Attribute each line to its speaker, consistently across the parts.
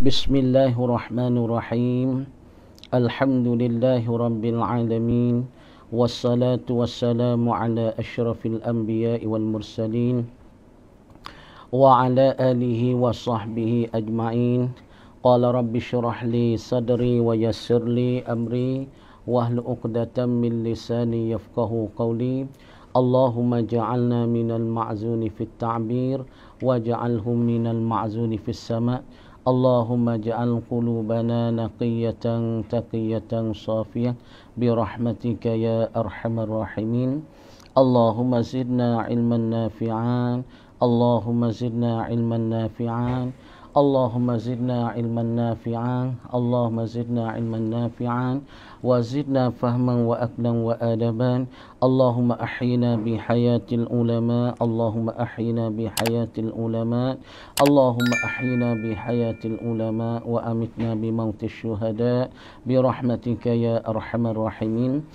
Speaker 1: بسم الله الرحمن الرحيم الحمد لله رب العالمين والصلاة والسلام على أشرف الأنبياء والمرسلين وعلى آله وصحبه أجمعين قال رب اشرح لي صدري ويسر لي أمري واهل أقدة من لساني يفقه قولي اللهم اجعلنا من المعزون في التعبير واجعله من المعزون في السماء اللهم اجعل قلوبنا نقية تقية صافية برحمتك يا أرحم الراحمين اللهم زدنا علما نافعا اللهم زدنا علما نافعا Allahumma zidna ilman nafi'an Allahumma zidna ilman nafi'an wa zidna fahman wa aqlan wa adaban Allahumma ahyina bi hayatil ulama Allahumma ahyina bi hayatil ulama Allahumma ahyina bi hayatil ulama wa amitna bi mautish syuhada bi rahmatika ya arhamar rahimin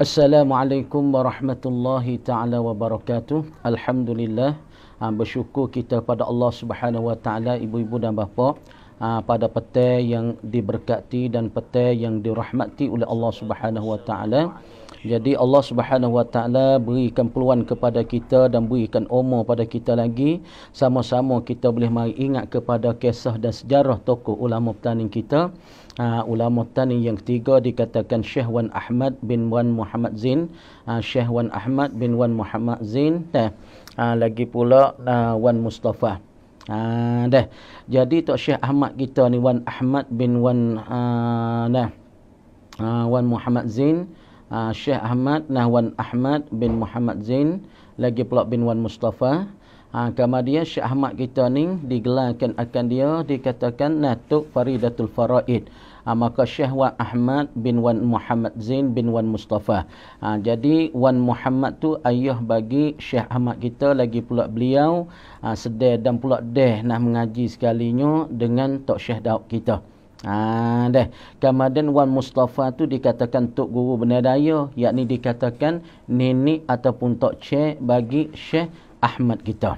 Speaker 1: Assalamualaikum warahmatullahi taala wabarakatuh Alhamdulillah ha, bersyukur kita pada Allah Subhanahu Wa Taala ibu-ibu dan bapa ha, pada petai yang diberkati dan petai yang dirahmati oleh Allah Subhanahu Wa Taala. Jadi Allah Subhanahu Wa Taala berikan peluang kepada kita dan berikan umur pada kita lagi sama-sama kita boleh mari ingat kepada kisah dan sejarah tokoh ulama petani kita. Ha, ulama tani yang ketiga dikatakan Syekh Wan Ahmad bin Wan Muhammad Zain. Ha, Syekh Wan Ahmad bin Wan Muhammad Zain. Ha. Eh, ha, lagi pula ha, Wan Mustafa. Ha dah. Jadi Tok Syekh Ahmad kita ni Wan Ahmad bin Wan ha, nah. Ha, Wan Muhammad Zain, ha, Syekh Ahmad nah Wan Ahmad bin Muhammad Zain lagi pula bin Wan Mustafa. Ha kemudian Syekh Ahmad kita ni digelarkan akan dia dikatakan Natuk Faridatul Faraid. Ah, maka Syekh Wan Ahmad bin Wan Muhammad Zain bin Wan Mustafa. Ha, jadi Wan Muhammad tu ayah bagi Syekh Ahmad kita lagi pula beliau ha, ah, sedar dan pula deh nak mengaji sekalinya dengan Tok Syekh Daud kita. Ha, deh. Kemudian Wan Mustafa tu dikatakan Tok Guru Benar yakni dikatakan nenek ataupun Tok Syekh bagi Syekh Ahmad kita.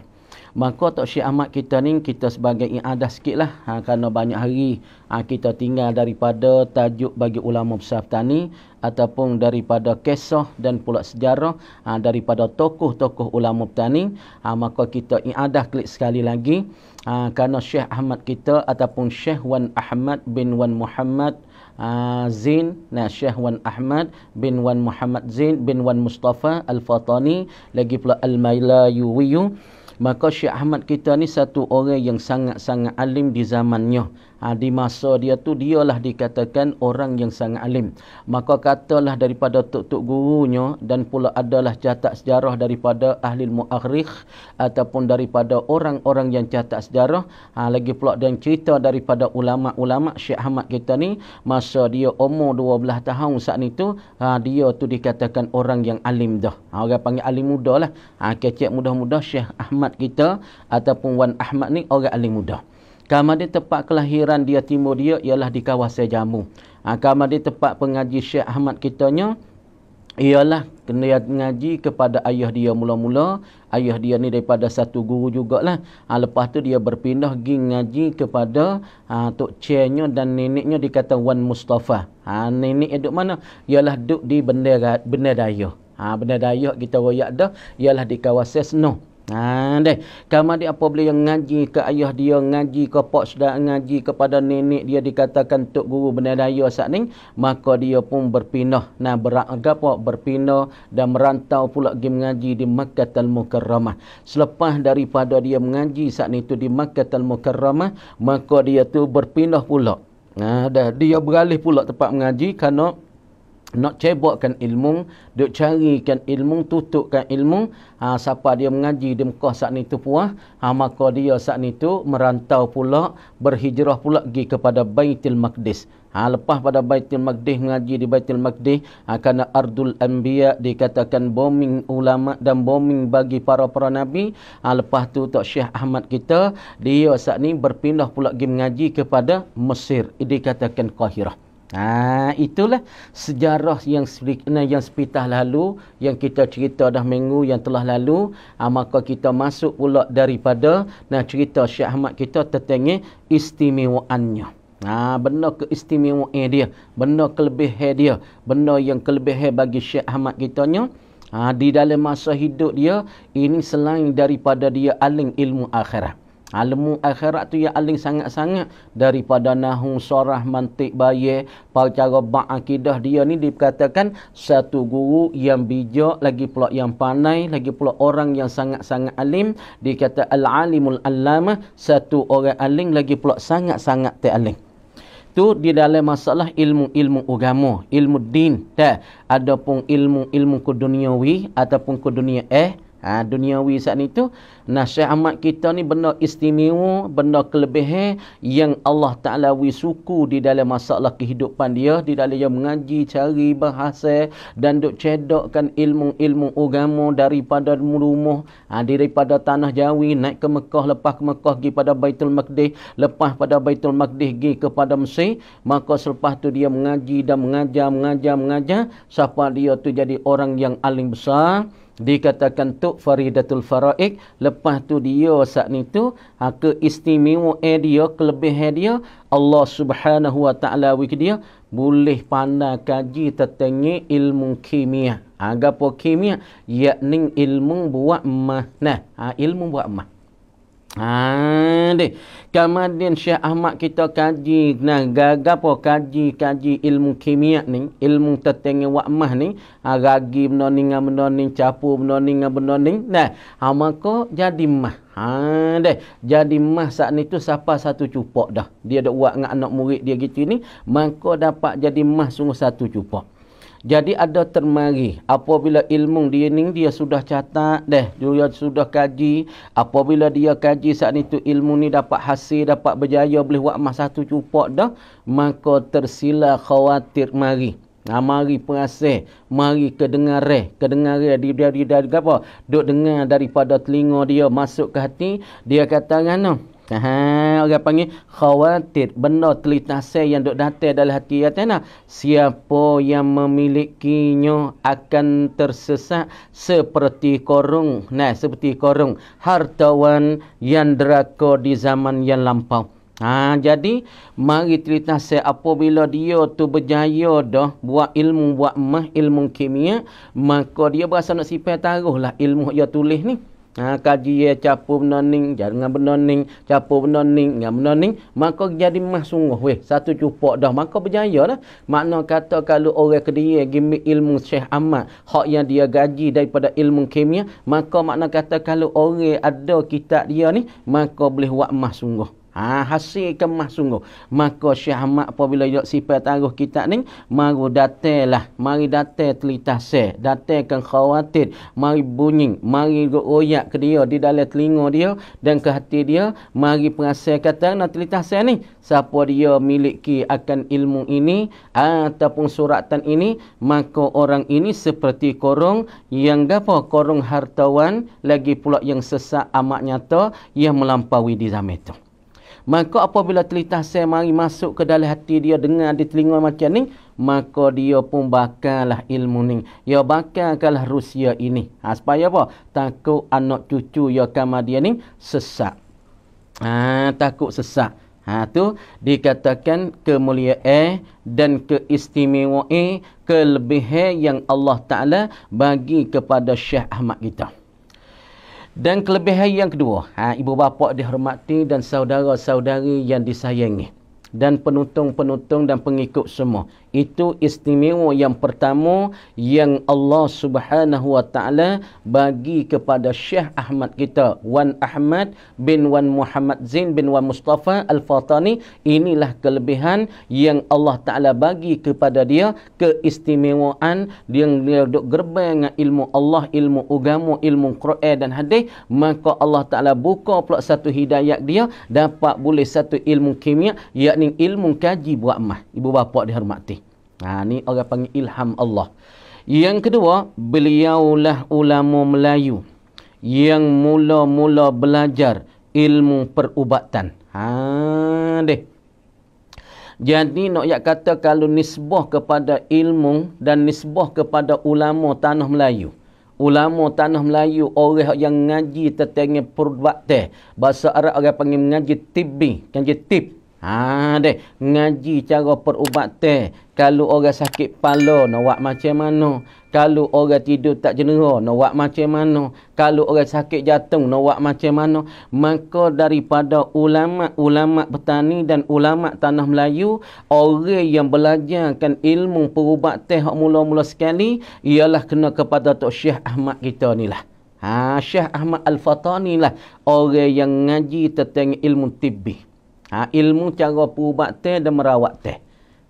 Speaker 1: Maka Tok Syed Ahmad kita ni kita sebagai i'adah sikit lah. Ha, kerana banyak hari ha, kita tinggal daripada tajuk bagi ulama besar petani. Ataupun daripada kisah dan pula sejarah ha, daripada tokoh-tokoh ulama petani. Ha, maka kita i'adah klik sekali lagi. Ha, kerana Syekh Ahmad kita ataupun Syekh Wan Ahmad bin Wan Muhammad ha, Zain, nah Syekh Wan Ahmad bin Wan Muhammad Zain bin Wan Mustafa Al-Fatani lagi pula Al-Mailayuwi maka Syekh Ahmad kita ni satu orang yang sangat-sangat alim di zamannya ha, di masa dia tu dialah dikatakan orang yang sangat alim maka katalah daripada tok-tok gurunya dan pula adalah catat sejarah daripada ahli muakhirh ataupun daripada orang-orang yang catat sejarah ha, lagi pula dan cerita daripada ulama-ulama Syekh Ahmad kita ni masa dia umur 12 tahun saat itu ha, dia tu dikatakan orang yang alim dah ha, orang panggil alim muda lah ha, kecek mudah-mudah Syekh Ahmad kita ataupun Wan Ahmad ni orang alim mudah. Kamar dia tempat kelahiran dia timur dia ialah di kawasan Jamu. Ha, kamar dia tempat pengaji Syekh Ahmad kitanya ialah kena ngaji kepada ayah dia mula-mula. Ayah dia ni daripada satu guru jugalah. Ha, lepas tu dia berpindah pergi ngaji kepada ha, Tok Chennya dan neneknya dikata Wan Mustafa. Ha, nenek duduk mana? Ialah duduk di Bendera, Bendera Dayah. Ha, Bendera Dayah kita royak dah ialah di kawasan Senuh. Ha deh, kamu dia apa boleh yang ngaji ke ayah dia, ngaji ke pak sedak ngaji kepada nenek dia dikatakan tok guru benadaya saat ni, maka dia pun berpindah. Nah, beragapo berpindah dan merantau pula pergi mengaji di Makkah Al Mukarramah. Selepas daripada dia mengaji saat ni tu di Makkah Al Mukarramah, maka dia tu berpindah pula. Nah, dah dia beralih pula tempat mengaji kerana nak cebokkan ilmu, duk carikan ilmu, tutupkan ilmu, ha, siapa dia mengaji di Mekah saat ni tu puah, ha, maka dia saat ni tu merantau pula, berhijrah pula pergi kepada Baitul Maqdis. Ha, lepas pada Baitul Maqdis, mengaji di Baitul Maqdis, ha, kerana Ardul Anbiya dikatakan bombing ulama dan bombing bagi para-para Nabi. Ha, lepas tu Tok Syekh Ahmad kita, dia saat ini berpindah pula pergi mengaji kepada Mesir. Dikatakan Qahirah. Ha, itulah sejarah yang yang sepitah lalu yang kita cerita dah minggu yang telah lalu ha, maka kita masuk pula daripada nah cerita Syekh Ahmad kita tentang istimewaannya. Ha, benda keistimewaan dia, benda kelebihan dia, benda yang kelebihan bagi Syekh Ahmad kitanya ha, di dalam masa hidup dia ini selain daripada dia aling ilmu akhirat. Ilmu akhirat tu yang aling sangat-sangat daripada nahung sorah mantik bayi. Pacara ba'akidah dia ni dikatakan satu guru yang bijak, lagi pula yang panai lagi pula orang yang sangat-sangat alim. Dikata al-alimul alamah, satu orang alim lagi pula sangat-sangat tak alim Tu di dalam masalah ilmu-ilmu agama, ilmu din. Ta. Ada pun ilmu-ilmu ke duniawi ataupun ke eh ha, duniawi saat ni tu nasyih amat kita ni benda istimewa benda kelebihan yang Allah Ta'ala wisuku di dalam masalah kehidupan dia di dalam dia mengaji cari bahasa dan duk cedokkan ilmu-ilmu agama daripada rumah ha, daripada tanah jawi naik ke Mekah lepas ke Mekah pergi pada Baitul Maqdis lepas pada Baitul Maqdis pergi kepada Mesir maka selepas tu dia mengaji dan mengajar mengajar mengajar siapa dia tu jadi orang yang aling besar dikatakan tu faridatul faraik lepas tu dia saat ni tu ha, ke istimewa eh dia kelebihan eh dia Allah Subhanahu wa taala wik dia boleh pandai kaji tetengi ilmu kimia agapo ha, kimia yakni ilmu buat mah nah ha, ilmu buat mah Ah, deh. Kemudian Syekh Ahmad kita kaji nah gagapo kaji kaji ilmu kimia ni, ilmu tetengi wakmah ni, agagi ah, benda ni ngam benda ni capu benda ni ngam benda ni. Nah, amako jadi mah. Ha deh, jadi mah saat ni tu siapa satu cupok dah. Dia dak buat ngak anak murid dia gitu ni, maka dapat jadi mah sungguh satu cupok. Jadi ada termari apabila ilmu dia ni dia sudah catat deh, dia sudah kaji, apabila dia kaji saat itu ilmu ni dapat hasil, dapat berjaya boleh buat masa satu cupok dah, maka tersila khawatir mari. Nah mari perasih, mari kedengar eh, kedengar eh, dia dia dia apa? Duk dengar daripada telinga dia masuk ke hati, dia kata kan no? Ha, orang panggil khawatir benda telitasai yang dok datang dalam hati yatana. Siapa yang memilikinya akan tersesat seperti korong. Nah, seperti korong hartawan yang deraka di zaman yang lampau. Ha, jadi mari cerita saya apabila dia tu berjaya dah buat ilmu buat mah ilmu kimia maka dia berasa nak sipai taruhlah ilmu dia tulis ni. Ha, kaji ya capu menoning, jadi dengan menoning, capu menoning, dengan menoning, maka jadi mah sungguh. Weh, satu cupok dah, maka berjaya lah. Makna kata kalau orang dia yang ilmu Syekh Ahmad, hak yang dia gaji daripada ilmu kimia, maka makna kata kalau orang ada kitab dia ni, maka boleh buat mah sungguh. Ha, hasil kemah sungguh. Maka Syekh Ahmad apabila yuk sifat taruh kitab ni, maru datel lah. Mari datel telitah seh. Datelkan khawatir. Mari bunyi. Mari royak ke dia di dalam telinga dia dan ke hati dia. Mari perasa kata nak telitah seh ni. Siapa dia miliki akan ilmu ini ataupun suratan ini, maka orang ini seperti korong yang gapo korong hartawan lagi pula yang sesak amat nyata yang melampaui di zaman itu. Maka apabila telita saya mari masuk ke dalam hati dia dengar di telinga macam ni, maka dia pun bakalah ilmu ni. Ya bakalah Rusia ini. Ha, supaya apa? Takut anak cucu ya kamar dia ni sesak. Ha, takut sesak. Ha, tu dikatakan kemuliaan dan keistimewaan kelebihan yang Allah Ta'ala bagi kepada Syekh Ahmad kita. Dan kelebihan yang kedua, ha, ibu bapa dihormati dan saudara-saudari yang disayangi. Dan penutung-penutung dan pengikut semua itu istimewa yang pertama yang Allah Subhanahu wa taala bagi kepada Syekh Ahmad kita Wan Ahmad bin Wan Muhammad Zain bin Wan Mustafa Al-Fatani inilah kelebihan yang Allah taala bagi kepada dia keistimewaan yang dia duk gerbang ilmu Allah ilmu agama ilmu Quran dan hadis maka Allah taala buka pula satu hidayat dia dapat boleh satu ilmu kimia yakni ilmu kaji buat mah ibu bapa dihormati Ha, ni orang panggil ilham Allah. Yang kedua, beliaulah ulama Melayu yang mula-mula belajar ilmu perubatan. Ha, deh. Jadi nak yak kata kalau nisbah kepada ilmu dan nisbah kepada ulama tanah Melayu. Ulama tanah Melayu orang yang ngaji tentang perubatan. Bahasa Arab orang panggil ngaji tibbi, ngaji tib. Ha deh ngaji cara perubatan. Kalau orang sakit kepala nak buat macam mana? Kalau orang tidur tak jenera nak buat macam mana? Kalau orang sakit jantung nak buat macam mana? Maka daripada ulama-ulama petani dan ulama tanah Melayu, orang yang belajarkan ilmu perubatan hak mula-mula sekali ialah kena kepada Tok Syekh Ahmad kita ni lah. Ha Syekh Ahmad Al-Fatani lah orang yang ngaji tentang ilmu tibbi ha, ilmu cara perubat teh dan merawat teh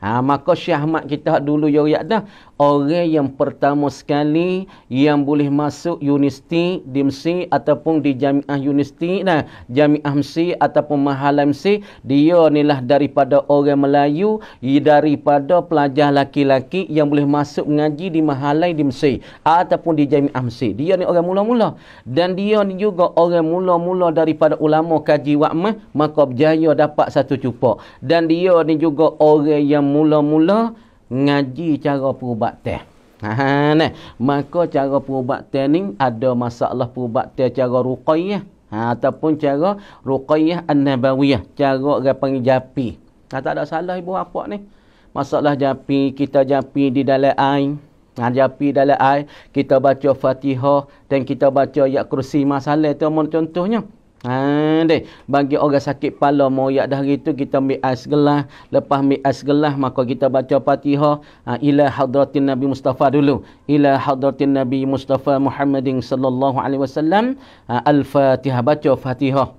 Speaker 1: Ha, maka syahmat kita dulu yoriak dah. Orang yang pertama sekali yang boleh masuk universiti di Mesir ataupun di jamiah universiti nah Jamiah Mesir ataupun mahalan Mesir. Dia ni lah daripada orang Melayu. Daripada pelajar laki-laki yang boleh masuk ngaji di mahalai di Mesir. Ataupun di jamiah Mesir. Dia ni orang mula-mula. Dan dia ni juga orang mula-mula daripada ulama kaji wakmah. Maka berjaya dapat satu cupok Dan dia ni juga orang yang mula-mula ngaji cara perubatan. Ha, ha ne. Maka cara perubatan ni ada masalah perubatan cara ruqayyah. Ha ataupun cara ruqayyah an-nabawiyah, cara orang panggil japi. Ha, tak ada salah ibu apa ni. Masalah japi, kita japi di dalam air. Ha, japi dalam air, kita baca Fatihah dan kita baca ayat kursi masalah tu contohnya. Ha deh bagi orang sakit kepala moyak dah gitu kita ambil air segelas lepas ambil air segelas maka kita baca Fatihah ha, ila hadratin Nabi Mustafa dulu ila hadratin Nabi Mustafa Muhammadin sallallahu alaihi wasallam ha, al Fatihah baca Fatihah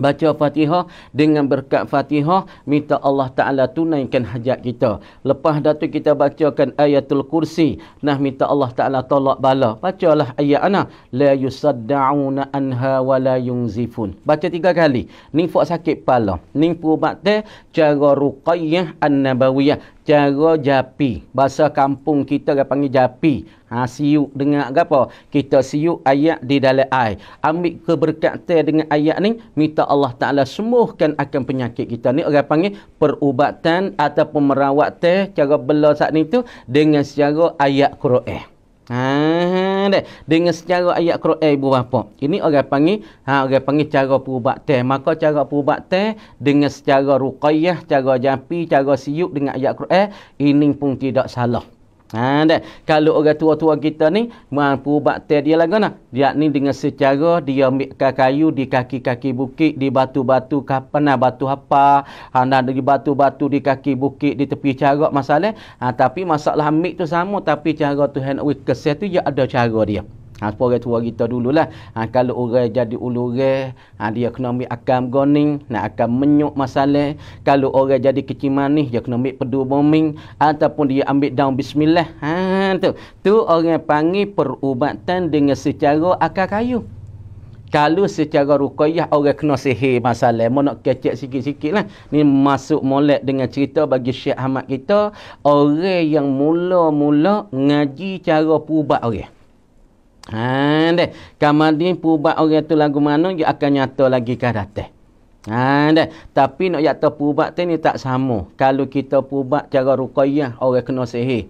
Speaker 1: baca Fatihah dengan berkat Fatihah minta Allah Taala tunaikan hajat kita. Lepas datu kita bacakan ayatul kursi, nah minta Allah Taala tolak bala. Bacalah ayat ana la yusaddauna anha wa la yunzifun. Baca tiga kali. Ning fuak sakit pala. Ning pu batte cara ruqayyah an-nabawiyah secara japi. Bahasa kampung kita dia panggil japi. Ha, siuk dengan apa? Kita siuk ayat di dalam air. Ambil keberkatan dengan ayat ni. Minta Allah Ta'ala sembuhkan akan penyakit kita ni. Orang panggil perubatan ataupun merawat teh. Cara bela saat ni tu. Dengan secara ayat Quran. Ha, dengan secara ayat Quran ibu eh, bapa. Ini orang panggil, ha, orang panggil cara perubat teh. Maka cara perubat teh dengan secara ruqayyah, cara jampi, cara siyuk dengan ayat Quran, ini pun tidak salah. Ha, dek. Kalau orang tua-tua kita ni mampu bakti dia lagi nak Dia ni dengan secara dia ambil kayu di kaki-kaki bukit, di batu-batu kapan nah, batu apa, ha, anda di batu-batu di kaki bukit di tepi carak masalah. Ha, tapi masalah ambil tu sama tapi cara Tuhan we kesih tu dia ya ada cara dia. Ha, suara tua kita dululah. Ha, kalau orang jadi ulu ha, dia kena ambil akam goning, nak akan menyuk masalah. Kalau orang jadi kecil manis, dia kena ambil pedu bombing. Ataupun dia ambil daun bismillah. Ha, tu. tu orang panggil perubatan dengan secara akar kayu. Kalau secara rukaiyah orang kena sihir masalah. Mau nak kecek sikit-sikit lah. Ini masuk molek dengan cerita bagi Syekh Ahmad kita. Orang yang mula-mula ngaji cara perubat orang. Okay. Ha de, kamadi pubak orang tu lagu mana dia akan nyata lagi ke atas. Ha de, tapi nak yak pubak tu ni tak sama. Kalau kita pubak cara ruqayyah orang kena sihir.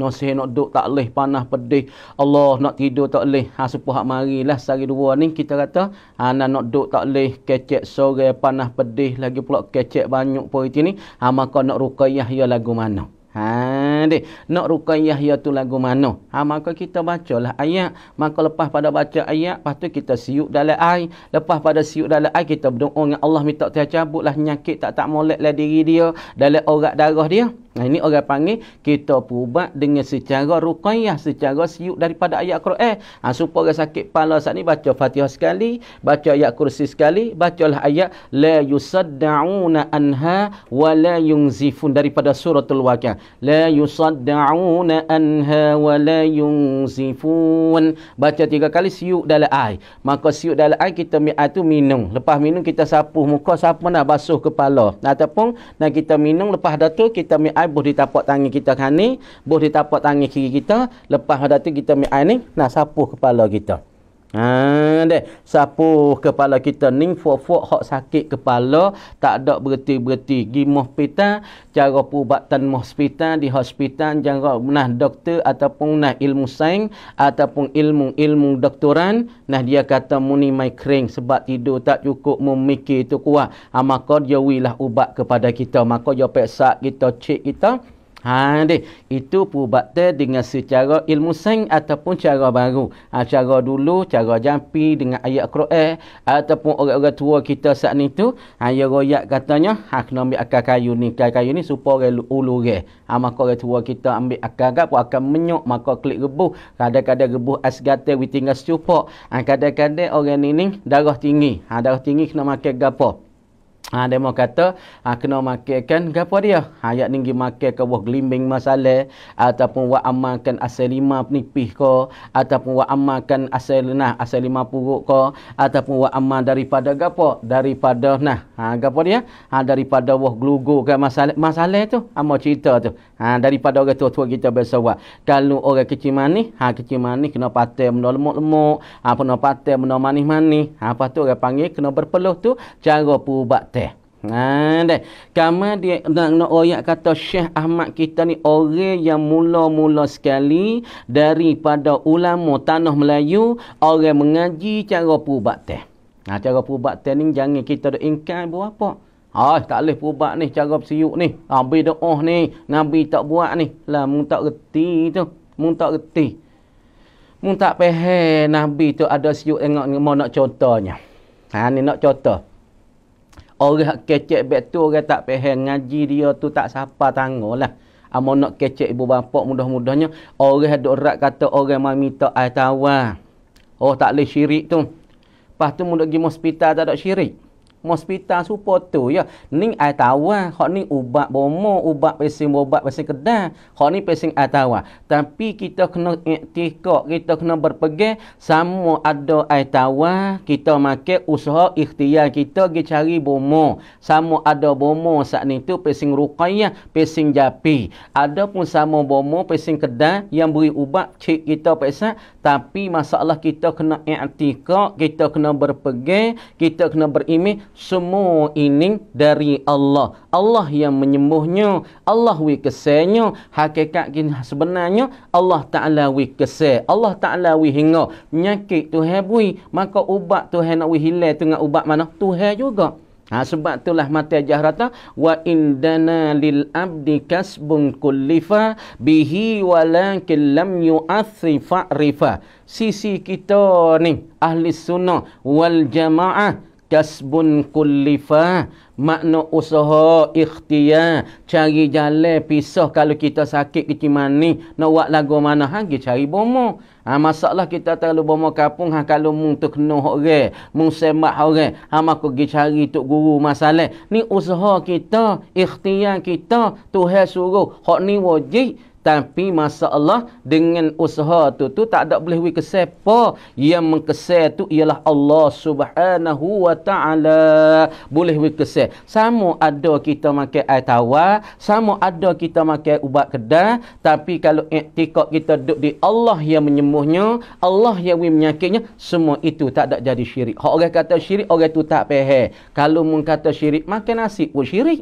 Speaker 1: Nasih nak duduk tak leh, panah pedih. Allah nak tidur tak leh. Ha, sepuh hak marilah sehari dua ni kita kata. Ha, nak duduk tak leh, kecek sore, panah pedih. Lagi pula kecek banyak politik ni. Ha, maka nak rukayah ya lagu mana? Ha de, nak rukun Yahya tu lagu mana? Ha maka kita bacalah ayat, maka lepas pada baca ayat, lepas tu kita siuk dalam air, lepas pada siuk dalam air kita berdoa dengan Allah minta dia cabutlah penyakit tak tak moleklah diri dia dalam orat darah dia. Nah ini orang panggil kita perubat dengan secara ruqayyah secara siuk daripada ayat Quran. Eh, ha supaya orang sakit kepala saat ni baca Fatihah sekali, baca ayat kursi sekali, bacalah ayat la yusaddauna anha wa la yunzifun daripada suratul Waqiah. لا يصدعون أنها ولا ينزفون baca tiga kali siuk dalam air maka siuk dalam air kita ambil air ah, tu minum lepas minum kita sapu muka siapa nak basuh kepala ataupun nak kita minum lepas dah tu kita ambil air boleh ditapak tangan kita kan ni boleh ditapak tangan kiri kita lepas dah tu kita ambil air ni nak sapu kepala kita Ha deh, sapu kepala kita ning fuak-fuak hak sakit kepala, tak ada berhenti-berhenti pergi hospital, cara perubatan hospital di hospital jangan nah doktor ataupun nah ilmu sains ataupun ilmu-ilmu doktoran, nah dia kata muni mai kering sebab tidur tak cukup memikir itu kuat. Ha maka dia wilah ubat kepada kita, maka dia peksa kita, cek kita. Cik kita Ha ni itu perubatan dengan secara ilmu sains ataupun cara baru. Ha, cara dulu cara jampi dengan ayat Quran ataupun orang-orang tua kita saat ni tu ha ya royak katanya ha kena ambil akar kayu ni akar kayu ni supaya orang ulure. Ha maka orang tua kita ambil akar gap akan menyok maka klik rebuh. Kadang-kadang rebuh asgate we tinggal secupak. Ha kadang-kadang orang ni ni darah tinggi. Ha darah tinggi kena makan gapo? Ha, dia mau kata, ha, kena makan apa dia? Ha, ayat ni pergi makan ke buah gelimbing masalah. Ataupun buat amalkan asal lima penipih ke. Ataupun buat amalkan asal, nah, asal lima puruk ke. Ataupun buat amal daripada apa? Daripada, nah, ha, apa dia? Ha, daripada buah gelugur ke masalah, masalah tu. Amal ha, cerita tu. Ha, daripada orang tu tua kita biasa buat. Kalau orang kecil manis, ha, kecil manis kena patah benda lemuk-lemuk. Ha, kena patah benda manis-manis. Ha, lepas tu orang panggil kena berpeluh tu. Cara perubatan. Nah, ha, deh. kami dia nak nak oyak kata Syekh Ahmad kita ni orang yang mula-mula sekali daripada ulama tanah Melayu orang mengaji cara perubat teh. Nah, ha, cara perubat teh ni jangan kita dah ingkar buat apa. Oh, ha, tak boleh perubat ni cara siuk ni. Ambil doa oh ni, Nabi tak buat ni. Lah, mung tak reti tu. Mung tak reti. Mung tak pehe Nabi tu ada siuk tengok mau nak contohnya. Ha ni nak contoh orang kecek bek tu orang tak pehen ngaji dia tu tak sapa tangolah amo ah, nak kecek ibu bapa mudah-mudahnya orang dok rat kata orang mami tak ai tawa oh tak leh syirik tu lepas tu mudah pergi hospital tak ada syirik Mospita supo tu ya ni ai tawa hok ni ubat bomo ubat pesing ubat pesing kedah hok ni pesing ai tawa tapi kita kena iktikak kita kena berpegang sama ada ai tawa kita make usaha ikhtiar kita gi cari bomo sama ada bomo saat ni tu pesing ruqayyah pesing japi adapun sama bomo pesing kedah yang beri ubat cik kita pesak tapi masalah kita kena i'tikak, kita kena berpegang, kita kena berimeh. Semua ini dari Allah. Allah yang menyembuhnya. Allah wikasanya. Hakikat sebenarnya Allah Ta'ala wikasih. Allah Ta'ala wihinga. Nyakit tu hai bui. Maka ubat tu hai nak wihilai tu dengan ubat mana? Tu Tu hai juga. Ha, sebab itulah mati ajar rata wa indana lil abdi kasbun kullifa bihi walakin lam yu'athi fa'rifa. Sisi kita ni ahli sunnah wal jamaah kasbun kullifa makna usaha ikhtiar cari jalan pisah kalau kita sakit mana nak buat lagu mana hang cari bomo Ha, masalah kita terlalu bawa kapung ha, kalau mung terkena orang, mung semak orang, ha, maka pergi cari tok guru masalah. Ni usaha kita, ikhtiar kita, Tuhan suruh. Hak ni wajib, tapi masalah dengan usaha tu tu tak ada boleh we kesepa yang mengkesai tu ialah Allah Subhanahu wa taala boleh we kesai sama ada kita makan air tawar sama ada kita makan ubat kedah tapi kalau iktikad kita duduk di Allah yang menyembuhnya Allah yang we menyakitnya semua itu tak ada jadi syirik orang kata syirik orang tu tak payah kalau mengkata syirik makan nasi pun syirik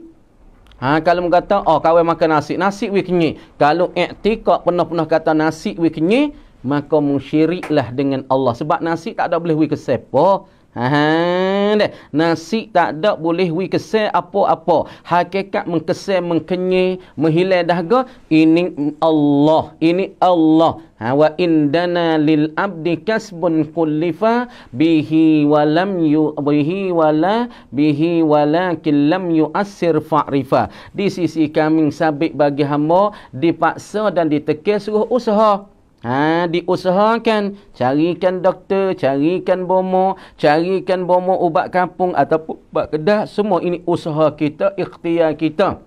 Speaker 1: Ha, kalau mengata, oh kawan makan nasi, nasi we kenyi. Kalau iktikak penuh-penuh kata nasi we kenyi, maka musyiriklah dengan Allah. Sebab nasi tak ada boleh we kesepoh. Ha, nasi tak ada boleh we kesel apa-apa. Hakikat mengkesel, mengkenyi, menghilang dahaga. Ini Allah. Ini Allah. Ha, wa indana lil abdi kasbun kullifa bihi wa lam yu bihi wala bihi wala lam yu asir fa'rifa. Di sisi kami sabik bagi hamba dipaksa dan ditekil suruh usaha. Ha, diusahakan carikan doktor, carikan bomo, carikan bomo ubat kampung ataupun ubat kedah. Semua ini usaha kita, ikhtiar kita.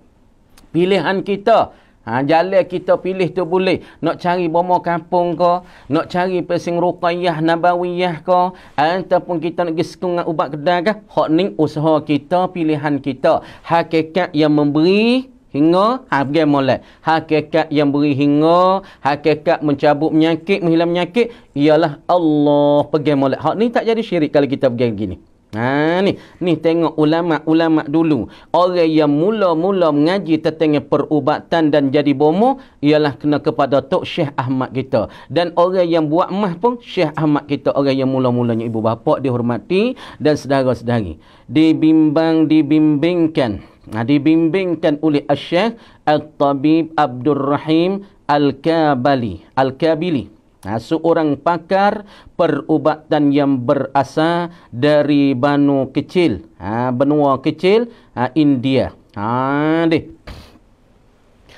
Speaker 1: Pilihan kita. Ha, jalan kita pilih tu boleh. Nak cari bomo kampung ke? Nak cari pesing ruqayah nabawiyah ke? Ha, ataupun kita nak pergi sekung ubat kedah ke? Hak ni usaha kita, pilihan kita. Hakikat yang memberi Hingga habgai mulai. Hakikat yang beri hingga. Hakikat mencabut menyakit. Menghilang menyakit. Ialah Allah pergi mulai. Hak ni tak jadi syirik kalau kita pergi begini. Ha ni. Ni tengok ulama-ulama dulu. Orang yang mula-mula mengaji tentang perubatan dan jadi bomo. Ialah kena kepada Tok Syekh Ahmad kita. Dan orang yang buat mah pun Syekh Ahmad kita. Orang yang mula-mulanya ibu bapa dihormati. Dan sedara-sedari. Dibimbang, Dibimbingkan dibimbingkan oleh Syekh Al-Tabib Abdul Rahim Al-Kabali Al-Kabili Nah, seorang pakar perubatan yang berasal dari Banu kecil, ha, benua kecil ha, India. Ha, deh.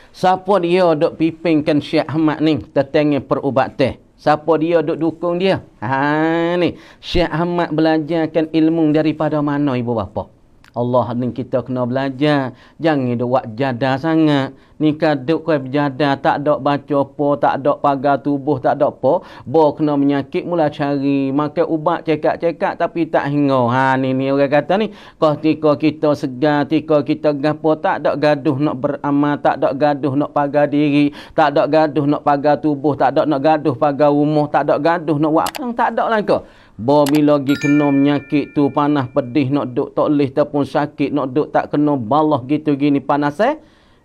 Speaker 1: Siapa dia duk pimpinkan Syekh Ahmad ni tetangi perubatan? Siapa dia duk dukung dia? Ha, ni. Syekh Ahmad belajarkan ilmu daripada mana ibu bapa? Allah ni kita kena belajar. Jangan dia buat jada sangat. Ni kaduk kau berjada. Tak ada baca apa. Tak ada pagar tubuh. Tak ada apa. Bawa kena menyakit mula cari. Makan ubat cekak-cekak tapi tak hingga. Ha ni ni orang kata ni. Kau tika kita segar. Tika kita gapo Tak ada gaduh nak beramal. Tak ada gaduh nak pagar diri. Tak ada gaduh nak pagar tubuh. Tak ada nak gaduh pagar rumah. Tak ada gaduh nak buat apa. Tak ada lah kau. Bobi lagi kena menyakit tu panah pedih nak duk tak leh ataupun sakit nak duk tak kena balah gitu gini panas eh.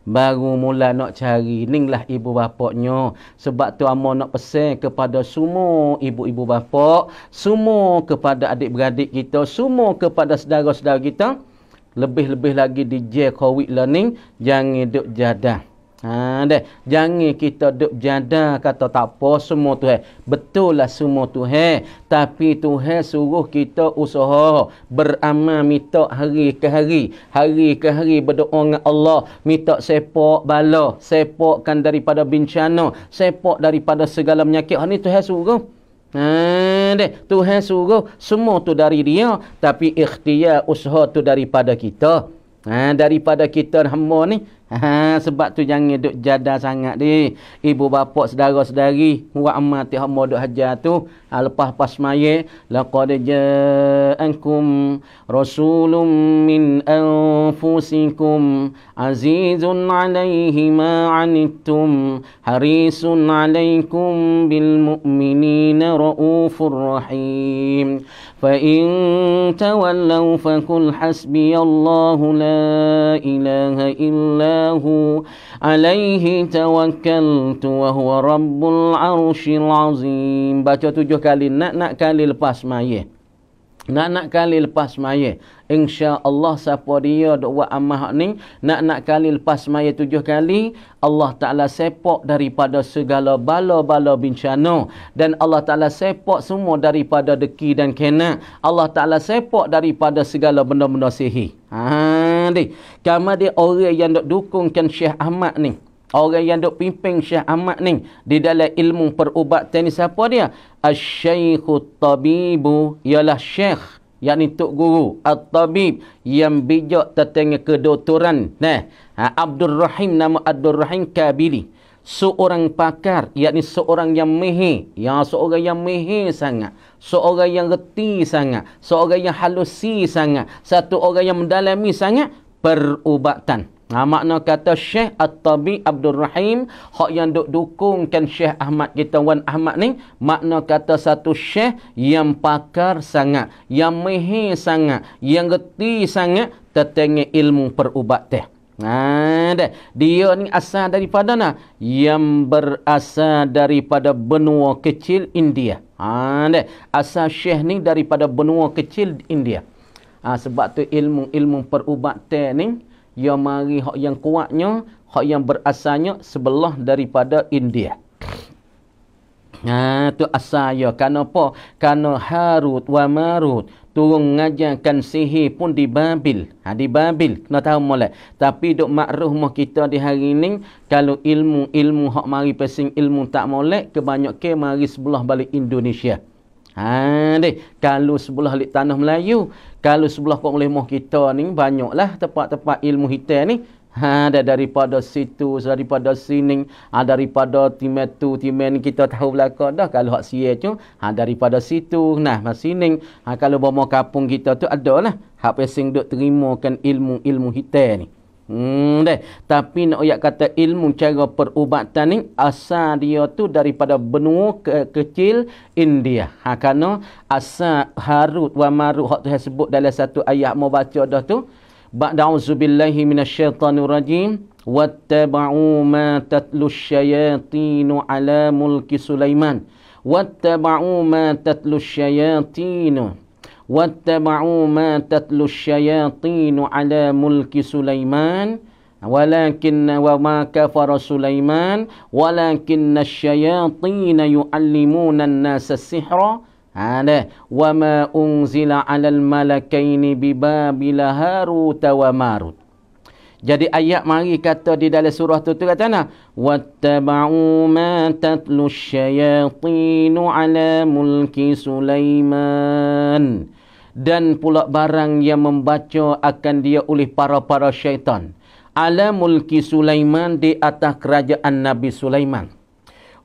Speaker 1: Baru mula nak cari lah ibu bapaknya. Sebab tu Amor nak pesan kepada semua ibu-ibu bapak. Semua kepada adik-beradik kita. Semua kepada sedara saudara kita. Lebih-lebih lagi di j learning. Jangan duk jadah. Ha deh, jangan kita duk janda kata tak apa semua tu eh. Betul lah semua tu eh. Tapi tu eh, suruh kita usaha beramal minta hari ke hari, hari ke hari berdoa dengan Allah, minta sepak bala, sepakkan daripada bencana, sepak daripada segala penyakit. Ha ni tu eh, suruh. Ha deh, Tuhan suruh semua tu dari dia, tapi ikhtiar usaha tu daripada kita. Ha daripada kita hamba ni. Ha, sebab tu jangan duk jada sangat di. Ibu bapa sedara sedari wa amati hamba duk hajar tu ha, lepas pas maye laqad ja'ankum rasulun min anfusikum azizun 'alaihi ma 'anittum harisun 'alaikum bil mu'minina raufur rahim. فإن تولوا فقل حسبي الله لا إله إلا هو عليه توكلت وهو رب العرش العظيم baca tujuh kali nak nak kali lepas mayit nak nak kali lepas mayit Insya Allah siapa dia duk buat amah ni Nak-nak kali lepas maya tujuh kali Allah Ta'ala sepok daripada segala bala-bala bencana Dan Allah Ta'ala sepok semua daripada deki dan kena Allah Ta'ala sepok daripada segala benda-benda sihi Haa Kama dia orang yang duk dukungkan Syekh Ahmad ni Orang yang duk pimpin Syekh Ahmad ni Di dalam ilmu perubatan ni siapa dia? Al-Syeikhul Tabibu Ialah Syekh yakni tok guru at-tabib yang bijak tentang kedoktoran nah ha, Abdul Rahim nama Abdul Rahim Kabili seorang pakar yakni seorang yang mahir yang seorang yang mahir sangat seorang yang reti sangat seorang yang halusi sangat satu orang yang mendalami sangat perubatan Ha, makna kata Syekh At-Tabi Abdul Rahim Hak yang duk dukungkan Syekh Ahmad kita Wan Ahmad ni Makna kata satu Syekh Yang pakar sangat Yang mehe sangat Yang geti sangat Tertengi ilmu perubat teh Ha, dia ni asal daripada na Yang berasal daripada benua kecil India ha, dek. Asal Syekh ni daripada benua kecil India ha, sebab tu ilmu-ilmu perubat teh ni yang mari hak yang kuatnya, hak yang berasalnya sebelah daripada India. Ha tu asal ya. Kenapa? Karena Harut wa Marut turun ngajarkan sihir pun di Babil. Ha, di Babil. Kena tahu mulai. Tapi dok makruh mah kita di hari ini. Kalau ilmu-ilmu hak mari pesing ilmu tak mulai. Kebanyakan mari sebelah balik Indonesia. Haa, kalau sebelah di tanah Melayu, kalau sebelah kau boleh kita ni, banyaklah tempat-tempat ilmu hitam ni. Ha, ada daripada situ, daripada sini, ha, daripada timen tu, timen kita tahu belakang dah. Kalau hak siya tu, ha, daripada situ, nah, sini. Ha, kalau bawa kapung kita tu, ada lah. Hak pesing duk terimakan ilmu-ilmu hitam ni. Hmm, deh. Tapi nak oyak kata ilmu cara perubatan ni asal dia tu daripada benua ke kecil India. Ha kerana asal harut wa marut hak tu sebut dalam satu ayat mau baca dah tu. Ba'da'uzu billahi minasyaitanir rajim wattaba'u ma tatlu syayatin 'ala mulki Sulaiman wattaba'u ma tatlu syayatin واتبعوا ما تتلو الشياطين على ملك سليمان ولكن وما كفر سليمان ولكن الشياطين يعلمون الناس السحر على وما أنزل على الملكين ببابل هاروت وماروت Jadi ayat mari kata di dalam surah tu tu kata nah wattaba'u ma tatlu syayatinu ala mulki Sulaiman dan pula barang yang membaca akan dia oleh para-para syaitan ala mulki Sulaiman di atas kerajaan Nabi Sulaiman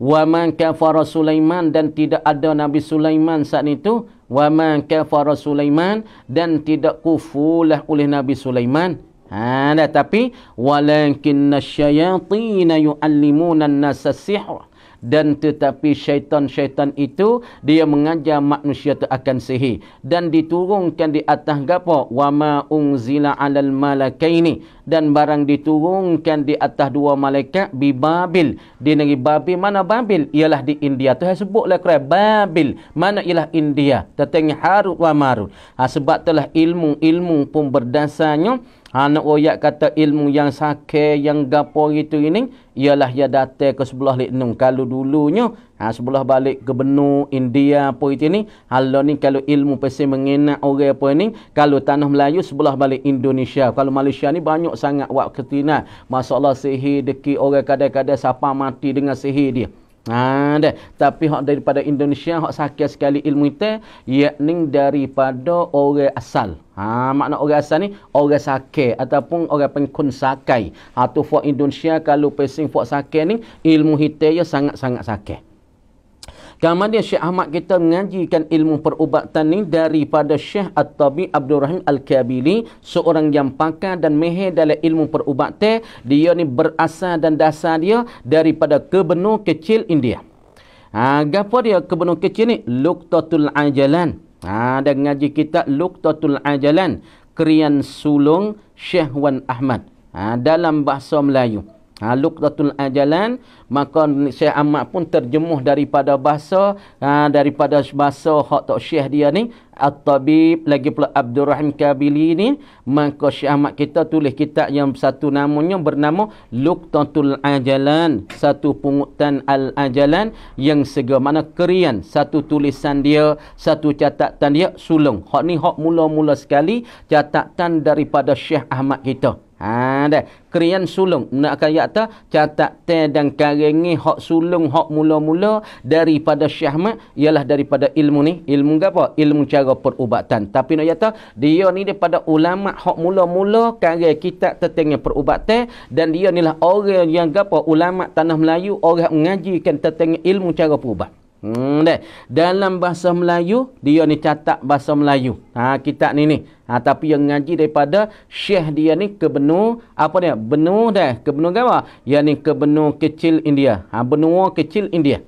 Speaker 1: wa man kafara Sulaiman dan tidak ada Nabi Sulaiman saat itu wa man kafara Sulaiman dan tidak kufulah oleh Nabi Sulaiman Ha, tapi walakin syayatin yuallimuna an-nasa sihra dan tetapi syaitan-syaitan itu dia mengajar manusia itu akan sihir dan diturunkan di atas gapo wama unzila alal malakaini dan barang diturunkan di atas dua malaikat di Babil di negeri Babil mana Babil ialah di India tu saya sebutlah kerana Babil mana ialah India tetapi harut wa marut ha, sebab telah ilmu-ilmu pun berdasarnya Anak royak kata ilmu yang sakit, yang gapo itu ini, ialah ia datang ke sebelah liknum. Kalau dulunya, ha, sebelah balik ke benua India apa itu ini, hal ni kalau ilmu pasti mengena orang apa ini, kalau tanah Melayu, sebelah balik Indonesia. Kalau Malaysia ni banyak sangat waktu ini. Masalah sihir, deki orang kadang-kadang siapa mati dengan sihir dia. Ha deh. tapi hak daripada Indonesia hak sakia sekali ilmu itu yakni daripada orang asal. Ha makna orang asal ni orang sakai ataupun orang pengkun sakai. Atau ha, tu Indonesia kalau pesing for sakai ni ilmu hitam ya sangat-sangat sakai dia Syekh Ahmad kita mengajikan ilmu perubatan ni daripada Syekh At-Tabi Abdul Rahim Al-Kabili, seorang yang pakar dan meher dalam ilmu perubatan. Dia ni berasal dan dasar dia daripada kebenar kecil India. Ha, apa dia kebenar kecil ni? Luktatul Ajalan. Ha, ada ngaji kita Luktatul Ajalan. Krian Sulung Syekh Wan Ahmad. Ha, dalam bahasa Melayu. Ha, Luqtatul Ajalan maka Syekh Ahmad pun terjemuh daripada bahasa ha, daripada bahasa hak tok Syekh dia ni At-Tabib lagi pula Abdul Rahim Kabili ni maka Syekh Ahmad kita tulis kitab yang satu namanya bernama Luqtatul Ajalan satu pungutan Al Ajalan yang segera mana kerian satu tulisan dia satu catatan dia sulung hak ni hak mula-mula sekali catatan daripada Syekh Ahmad kita Ha dah. Krian sulung nak kaya yakta catat teh dan karengi hak sulung hak mula-mula daripada syahmat ialah daripada ilmu ni. Ilmu apa? Ilmu cara perubatan. Tapi nak yakta dia ni daripada ulama hak mula-mula karang kita tentang perubatan dan dia ni lah orang yang apa? Ulama tanah Melayu orang mengajikan tentang ilmu cara perubatan. Hmm, dek. Dalam bahasa Melayu, dia ni catat bahasa Melayu. Ha, kitab ni ni. Ha, tapi yang ngaji daripada Syekh dia ni ke benua, apa dia? Benua dah. Ke benua apa? Yang ni ke benua kecil India. Ha, benua kecil India.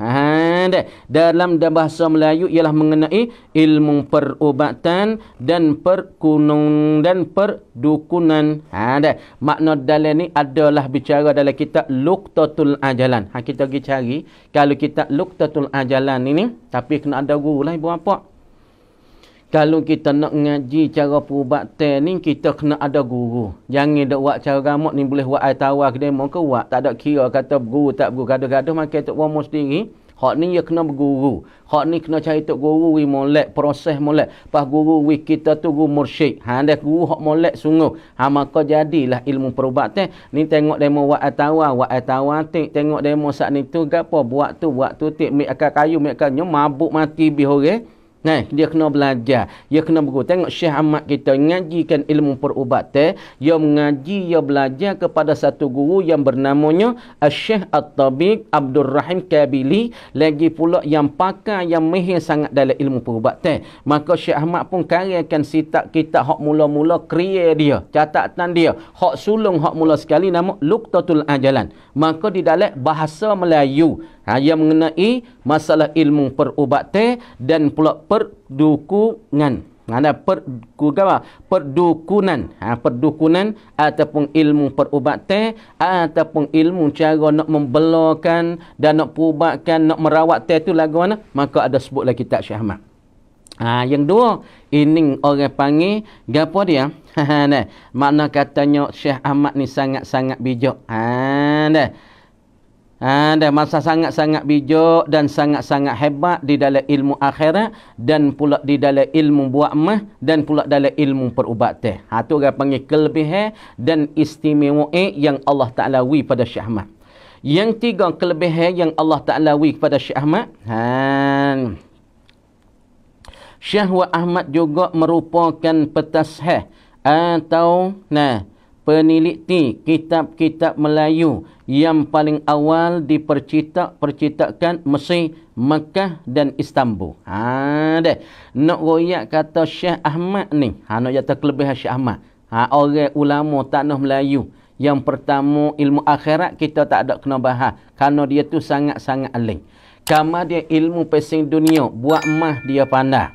Speaker 1: Ha, dalam bahasa Melayu ialah mengenai ilmu perubatan dan perkunung dan perdukunan. Ha, dah. Makna dalam ini adalah bicara dalam kitab Luktatul Ajalan. Ha, kita pergi cari. Kalau kita Luktatul Ajalan ini, tapi kena ada guru lah ibu bapa. Kalau kita nak ngaji cara perubatan ni, kita kena ada guru. Jangan dah buat cara ramak ni boleh buat air tawar ke demo ke buat. Tak ada kira kata guru tak guru. Kadang-kadang makin tak buat mesti ni. Hak ni ya kena berguru. Hak ni kena cari tok guru wi molek proses molek. Pas guru wi kita tu guru mursyid. Ha dah guru hak molek sungguh. Ha maka jadilah ilmu perubatan. Ni tengok demo wa atawa wa atawa tik tengok demo saat ni tu gapo buat tu buat tu tik mik akan kayu mik akan nyo mabuk mati bi orang. Nah, dia kena belajar. Dia kena buku. Tengok Syekh Ahmad kita ngajikan ilmu perubatan. Eh. Dia mengaji, dia belajar kepada satu guru yang bernamanya Syekh At-Tabiq Abdul Rahim Kabili. Lagi pula yang pakar yang mihir sangat dalam ilmu perubatan. Eh. Maka Syekh Ahmad pun karyakan sitak kita hak mula-mula kriya dia. Catatan dia. Hak sulung hak mula sekali nama Luktatul Ajalan. Maka di dalam bahasa Melayu. Ha, yang mengenai masalah ilmu perubatan eh, dan pula perdukungan. Ada perdukungan perdukunan ha, perdukunan ataupun ilmu perubatan ataupun ilmu cara nak membelokan dan nak perubatkan nak merawat teh tu lagu mana maka ada sebutlah kitab Syekh Ahmad ha, yang dua ini orang panggil gapo dia ha, nah, makna katanya Syekh Ahmad ni sangat-sangat bijak ha, Ha, dan masa sangat-sangat bijak dan sangat-sangat hebat di dalam ilmu akhirat dan pula di dalam ilmu buat mah dan pula dalam ilmu perubatan. Ha tu orang panggil kelebihan dan istimewa eh yang Allah Taala wi pada Syekh Ahmad. Yang tiga kelebihan yang Allah Taala wi kepada Syekh Ahmad. Ha. Syekh Ahmad juga merupakan petasheh atau nah peneliti kitab-kitab Melayu yang paling awal dipercitak-percitakkan Mesir, Mekah dan Istanbul. Ha deh. Nak royak kata Syekh Ahmad ni. Ha nak jatuh kelebihan Syekh Ahmad. Ha orang ulama tanah Melayu. Yang pertama ilmu akhirat kita tak ada kena bahas kerana dia tu sangat-sangat aling. Kama dia ilmu pesing dunia, buat mah dia pandai.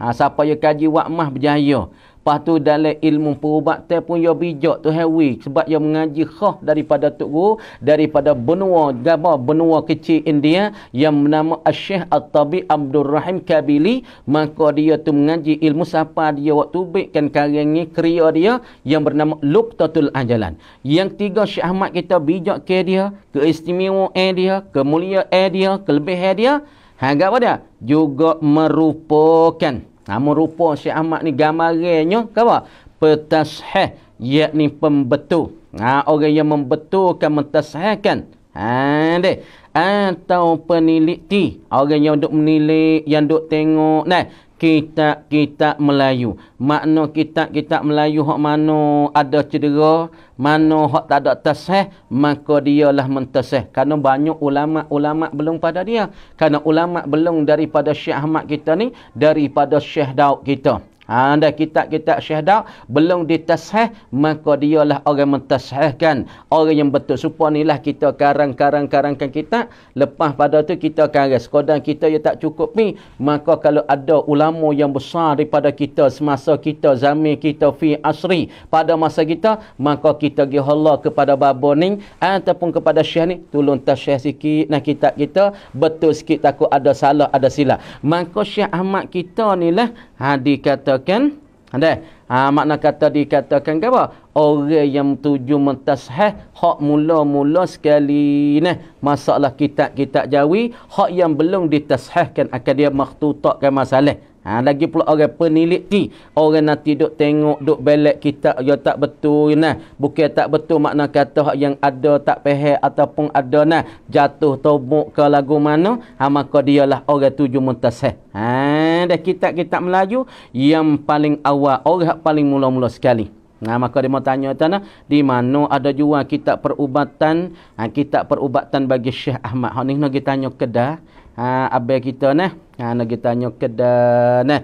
Speaker 1: Ha siapa yang kaji wakmah mah berjaya. Lepas tu dalam ilmu perubatan pun ia bijak tu hewi. Sebab ia mengaji khah daripada Tok Guru. Daripada benua, gambar benua kecil India. Yang bernama Asyih Al-Tabi Abdul Rahim Kabili. Maka dia tu mengaji ilmu siapa dia waktu bikin karyang ni. Kriya dia yang bernama Luktatul Ajalan. Yang tiga Syekh Ahmad kita bijak ke dia. Keistimewaan e dia. Kemuliaan e dia. Kelebihan e dia. Hanggap apa Juga merupakan... Namun rupa si amat ni gambarannya apa? Petashih yakni pembetul. Ha, orang yang membetulkan mentashihkan. Ha deh. Atau peniliti, orang yang duk menilik, yang duk tengok nah kitab-kitab Melayu. Makna kitab-kitab Melayu Hok mana ada cedera, mana Hok tak ada tasih, maka dialah mentasih. Karena banyak ulama-ulama belum pada dia. Karena ulama belum daripada Syekh Ahmad kita ni, daripada Syekh Daud kita. Ha, anda kitab-kitab syahdar belum ditasheh maka dialah orang mentashehkan orang yang betul supaya inilah kita karang-karang-karangkan kita lepas pada tu kita karang sekodang kita yang tak cukup ni maka kalau ada ulama yang besar daripada kita semasa kita zamir kita fi asri pada masa kita maka kita gi Allah kepada babo ni ataupun kepada syah ni tolong tasheh sikit nah kitab kita betul sikit takut ada salah ada silap maka syah Ahmad kita ni lah ha dikatakan ada ha makna kata dikatakan ke apa orang yang tuju mentashih hak mula-mula sekali nah masalah kitab-kitab jawi hak yang belum ditashihkan akan dia maktutakkan masalah Ha, lagi pula orang peneliti Orang nanti duk tengok Duk belak kita Ya tak betul nah. Bukan tak betul Makna kata yang ada Tak pehek Ataupun ada nah. Jatuh tobok ke lagu mana ha, Maka dialah orang tuju muntasih ha, Ada kitab-kitab Melayu Yang paling awal Orang paling mula-mula sekali Nah maka dia mau tanya tanya di mana ada jual kitab perubatan ha, kitab perubatan bagi Syekh Ahmad. Ha ni nak kita tanya kedah ha abai kita nah ha nak kita tanya kedai nah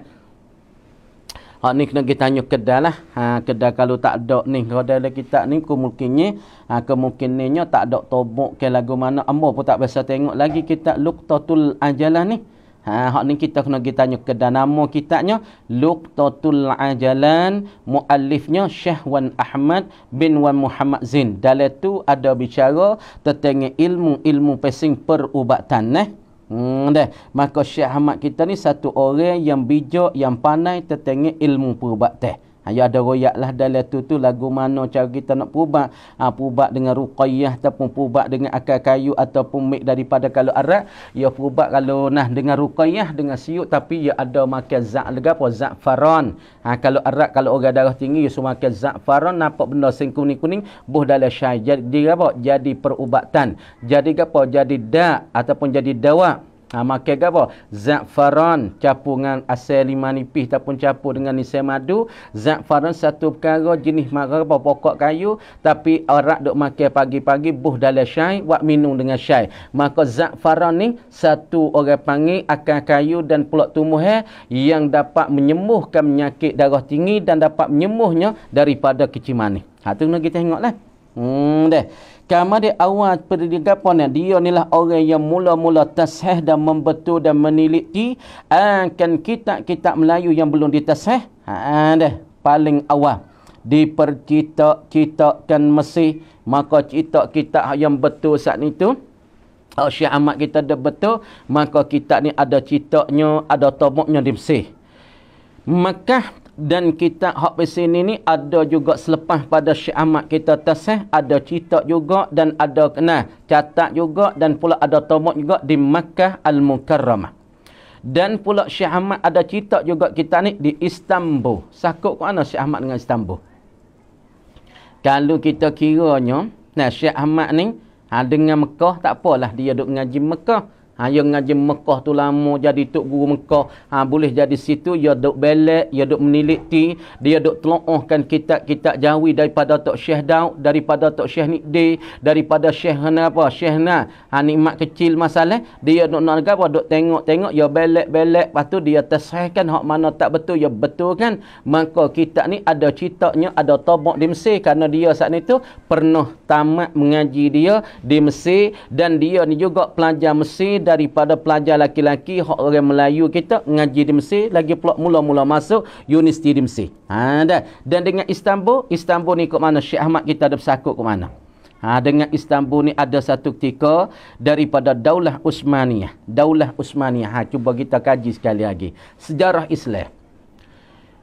Speaker 1: Hak ni kena kita tanya kedai lah. Ha, kedai kalau tak ada ni. Kedai dalam kitab ni kemungkinnya. Ha, kemungkinannya tak ada tobok ke lagu mana. Amor pun tak biasa tengok lagi kitab Luktatul Ajalah ni. Ha, hak ni kita kena kita tanya kedai. Nama kitabnya Luktatul Ajalan. Muallifnya Syekh Wan Ahmad bin Wan Muhammad Zin. Dalam tu ada bicara tentang ilmu-ilmu pesing perubatan. Eh? Hmm deh, maka Syekh Ahmad kita ni satu orang yang bijak, yang pandai tertengah ilmu perubat teh. Ya ada royak lah dalam tu tu lagu mana cara kita nak pubak. Ha, pubak dengan ruqayyah ataupun pubak dengan akar kayu ataupun mik daripada kalau arak. Ya pubak kalau nah dengan ruqayyah dengan siuk tapi ya ada makan zak lega apa? Zak faran. Ha, kalau arak kalau orang darah tinggi ya semua makan zak faran. Nampak benda sing kuning-kuning buh dalam syai. Jadi, apa? Jadi perubatan. Jadi apa? Jadi da ataupun jadi dawak. Ha, maka apa? Za'faran capungan asal lima nipis ataupun capur dengan nisai madu. Za'faran satu perkara jenis makan apa? Pokok kayu. Tapi orang duk makan pagi-pagi buh dalam syai. Buat minum dengan syai. Maka za'faran ni satu orang panggil akan kayu dan pulak tumbuh eh, yang dapat menyembuhkan penyakit darah tinggi dan dapat menyembuhnya daripada kecil manis. Ha, kita tengok lah. Hmm, deh. Kama dia awal pendidikan dia inilah orang yang mula-mula tasheh dan membetul dan meneliti akan kitab-kitab Melayu yang belum ditasheh. Ha, ha dah paling awal dipercita-citakan Mesir maka cita kitab yang betul saat itu Oh, Syekh Ahmad kita dah betul. Maka kitab ni ada citanya, ada tomoknya di Mesir. Mekah dan kitab hak sini ni ada juga selepas pada Syekh Ahmad kita tasih ada cerita juga dan ada kena catat juga dan pula ada tomat juga di Makkah Al-Mukarramah dan pula Syekh Ahmad ada cerita juga kita ni di Istanbul sakut ke mana Syekh Ahmad dengan Istanbul kalau kita kiranya nah Syekh Ahmad ni ha, dengan Mekah tak apalah dia duduk mengaji Mekah Ha ya ngaji Mekah tu lama jadi tok guru Mekah. Ha boleh jadi situ ya dok belak, ya dok meniliti, dia dok telaahkan kitab-kitab jawi daripada tok Syekh Daud, daripada tok Syekh Nikde, daripada Syekh Hana apa, Syekh Na. Ha nikmat kecil masalah dia dok nak apa dok tengok-tengok ya belak belak, lepas tu dia tasahkan hak mana tak betul ya betul kan. Maka kitab ni ada ceritanya ada tobok di Mesir kerana dia saat ni tu pernah tamat mengaji dia di Mesir dan dia ni juga pelajar Mesir daripada pelajar laki-laki orang Melayu kita ngaji di Mesir lagi pula mula-mula masuk universiti di Mesir. Ha dah. Dan dengan Istanbul, Istanbul ni kat mana Syekh Ahmad kita ada bersakut ke mana? Ha dengan Istanbul ni ada satu ketika daripada Daulah Utsmaniyah. Daulah Utsmaniyah. Ha cuba kita kaji sekali lagi sejarah Islam.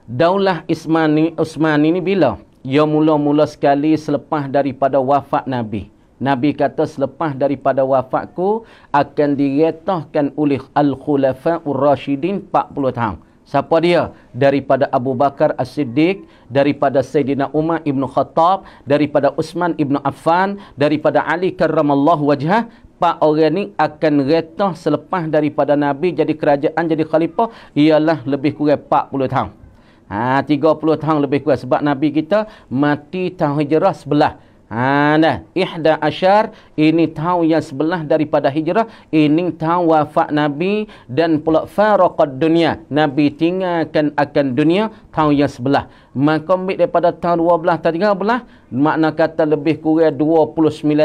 Speaker 1: Daulah Utsmani Utsmani ni bila? Ya mula-mula sekali selepas daripada wafat Nabi. Nabi kata selepas daripada wafatku akan diretahkan oleh Al-Khulafa'ur Rashidin 40 tahun. Siapa dia? Daripada Abu Bakar As-Siddiq, daripada Sayyidina Umar Ibn Khattab, daripada Usman Ibn Affan, daripada Ali Karramallahu Wajhah. Pak orang ini akan retah selepas daripada Nabi jadi kerajaan, jadi khalifah. Ialah lebih kurang 40 tahun. Ha, 30 tahun lebih kurang. Sebab Nabi kita mati tahun hijrah sebelah. Ha, nah, ihda asyar ini tahun yang sebelah daripada hijrah ini tahun wafat Nabi dan pula faraqat dunia Nabi tinggalkan akan dunia tahun yang sebelah maka ambil daripada tahun 12 tahun belah. makna kata lebih kurang 29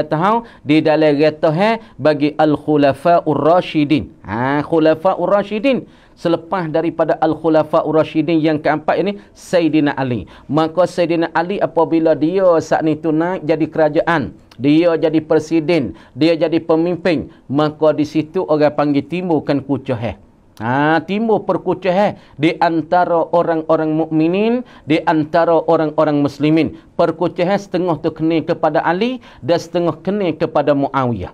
Speaker 1: tahun di dalam retohe bagi al-khulafa ur-rashidin ha, khulafa ur-rashidin selepas daripada Al-Khulafa'ur Rashidin yang keempat ini Sayyidina Ali. Maka Sayyidina Ali apabila dia saat ni tu naik jadi kerajaan, dia jadi presiden, dia jadi pemimpin, maka di situ orang panggil timbulkan kucah eh. Ha, timbul eh. di antara orang-orang mukminin, di antara orang-orang muslimin. eh setengah tu kena kepada Ali dan setengah kena kepada Muawiyah.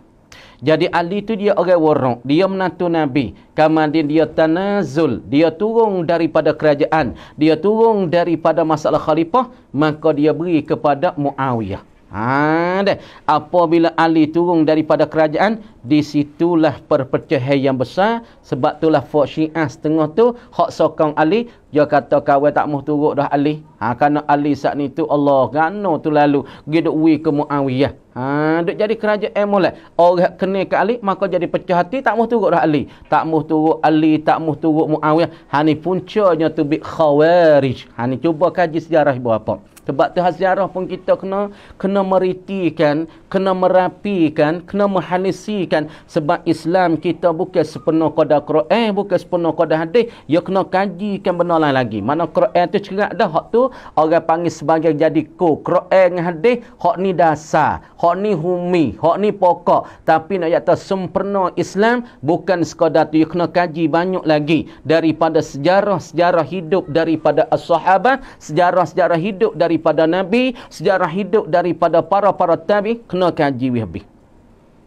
Speaker 1: Jadi Ali tu dia orang warak. Dia menantu Nabi. Kemudian dia tanazul. Dia turun daripada kerajaan. Dia turun daripada masalah khalifah. Maka dia beri kepada Muawiyah. Haa, apabila Ali turun daripada kerajaan, disitulah perpecahan yang besar. Sebab itulah Fok Syiah setengah tu, hak sokong Ali, dia kata kawan tak mahu turut dah Ali. Ha, kerana Ali saat ni tu, Allah, kerana tu lalu, geduk wi ke Muawiyah. Haa, jadi kerajaan eh, mulai. Orang kena ke Ali, maka jadi pecah hati, tak mahu turut dah Ali. Tak mahu turut Ali, tak mahu turut Muawiyah. Ha, ni puncanya tu, Bik Khawarij. Ha, ni cuba kaji sejarah berapa. apa sebab tu haziarah pun kita kena kena meritikan, kena merapikan, kena menghalisikan sebab Islam kita bukan sepenuh kodah Quran, bukan sepenuh kodah hadis, ya kena kajikan benda lain lagi. Mana Quran tu cerak dah, hak tu orang panggil sebagai jadi ko Quran dengan hadis, hak ni dasar, hak ni humi, hak ni pokok. Tapi nak kata sempurna Islam bukan sekadar tu, ya kena kaji banyak lagi daripada sejarah-sejarah hidup daripada as-sahabat, sejarah-sejarah hidup daripada daripada Nabi, sejarah hidup daripada para-para tabi, kena kaji wihabi.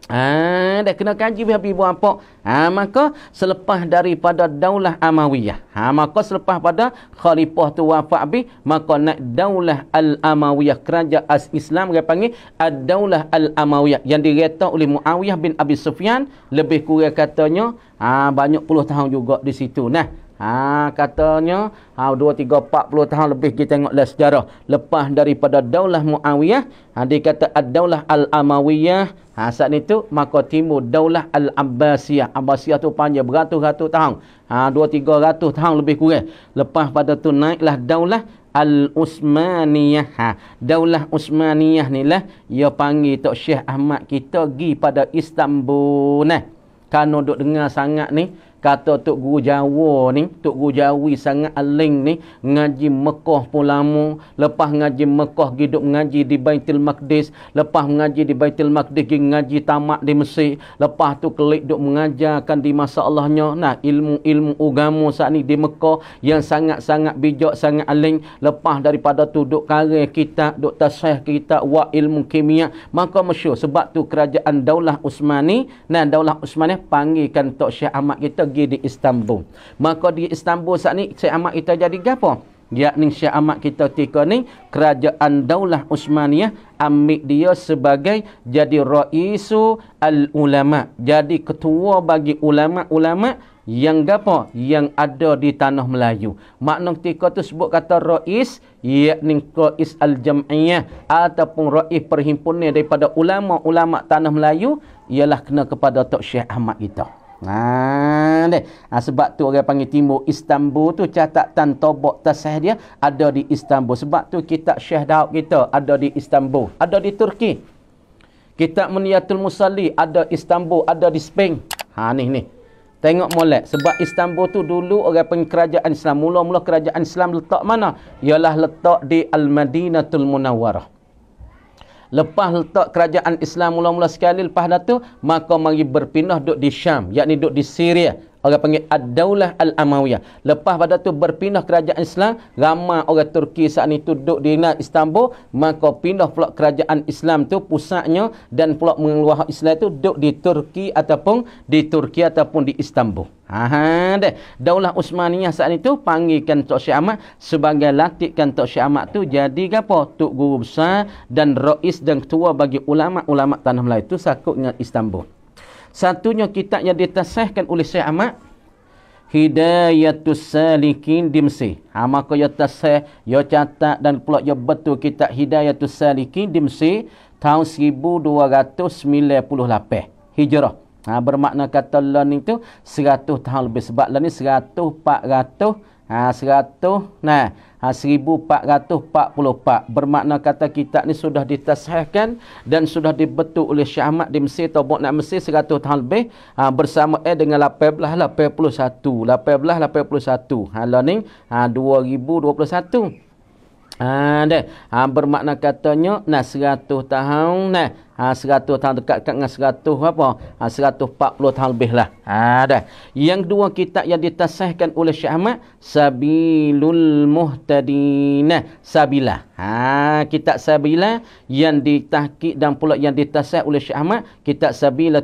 Speaker 1: Ah, ha, dah kena kaji wihabi buat apa? Ha, maka selepas daripada daulah Amawiyah. Ha, maka selepas pada khalifah tu wafat bi, maka nak daulah Al-Amawiyah. Kerajaan as Islam dia panggil Ad-Daulah Al-Amawiyah. Yang direta oleh Muawiyah bin Abi Sufyan. Lebih kurang katanya, ha, banyak puluh tahun juga di situ. Nah, Ha, katanya ha, 2, 3, 40 tahun lebih kita tengok dalam sejarah Lepas daripada daulah Muawiyah ha, Dia kata ad-daulah al-Amawiyah ha, Saat itu maka timur daulah al-Abbasiyah Abbasiyah tu panjang beratus-ratus tahun ha, 2, 300 tahun lebih kurang Lepas pada tu naiklah daulah Al-Usmaniyah ha, Daulah Usmaniyah ni lah Ia panggil Tok Syekh Ahmad kita pergi pada Istanbul nah. Kan duduk dengar sangat ni Kata Tok Guru Jawa ni, Tok Guru Jawi sangat aling ni, ngaji Mekah pun lama. Lepas ngaji Mekah, hidup ngaji di Baitul Maqdis. Lepas ngaji di Baitul Maqdis, pergi ngaji tamak di Mesir. Lepas tu kelik duk mengajarkan di masa Allahnya. Nah, ilmu-ilmu ugamu saat ni di Mekah yang sangat-sangat bijak, sangat aling. Lepas daripada tu duk karya kita, duk tasih kita, wa ilmu kimia. Maka masyur, sebab tu kerajaan Daulah Usmani, nah Daulah Usmani panggilkan Tok Syekh Ahmad kita pergi di Istanbul. Maka di Istanbul saat ni Syekh Ahmad kita jadi gapo? Yakni Syekh Ahmad kita tika ni kerajaan Daulah Utsmaniyah ambil dia sebagai jadi raisu al ulama, jadi ketua bagi ulama-ulama yang gapo? Yang ada di tanah Melayu. Makna ketika tu sebut kata rais yakni rais al-jam'iyah ataupun rais perhimpunan daripada ulama-ulama tanah Melayu ialah kena kepada Tok Syekh Ahmad kita. Gitu. Nah, ha, deh. Nah, ha, sebab tu orang panggil timur Istanbul tu catatan tobok tasah dia ada di Istanbul. Sebab tu kita Syekh Daud kita ada di Istanbul. Ada di Turki. Kita Muniyatul Musalli ada Istanbul, ada di Spain. Ha ni ni. Tengok molek. Sebab Istanbul tu dulu orang panggil kerajaan Islam. Mula-mula kerajaan Islam letak mana? Ialah letak di Al-Madinatul Munawwarah lepas letak kerajaan Islam mula-mula sekali lepas datu maka mari berpindah duduk di Syam yakni duduk di Syria Orang panggil Ad-Daulah Al-Amawiyah. Lepas pada tu berpindah kerajaan Islam, ramai orang Turki saat ni duduk di Istanbul, maka pindah pula kerajaan Islam tu pusatnya dan pula mengeluarkan Islam tu duduk di Turki ataupun di Turki ataupun di Istanbul. Haha deh. Daulah Usmaniyah saat itu panggilkan Tok Syekh Ahmad sebagai latihkan Tok Syekh Ahmad tu jadi apa? Tok Guru Besar dan Rais dan Ketua bagi ulama-ulama tanah Melayu itu sakut dengan Istanbul. Satunya kitab yang ditasihkan oleh Syekh Ahmad Hidayatus Salikin di Mesir. Ha, maka ia tasih, ia catat dan pula ia betul kitab Hidayatus Salikin di Mesir tahun 1298 Hijrah. Ha, bermakna kata learning itu 100 tahun lebih sebab learning 100, 400, ha, 100, nah ha, 1444 bermakna kata kitab ni sudah ditasihkan dan sudah dibetul oleh Syah Ahmad di Mesir atau nak Mesir 100 tahun lebih ha, bersama eh dengan 1881 1881 lah, ha, learning ha, 2021 Ha, ha, bermakna katanya nah 100 tahun nah ha, 100 tahun dekat dengan 100 apa ha, 140 tahun lebih lah ha, dah. yang kedua kitab yang ditasihkan oleh Syekh Ahmad Sabilul Muhtadina Sabilah Ha kitab Sabila yang ditahqiq dan pula yang ditasah oleh Syekh Ahmad, kitab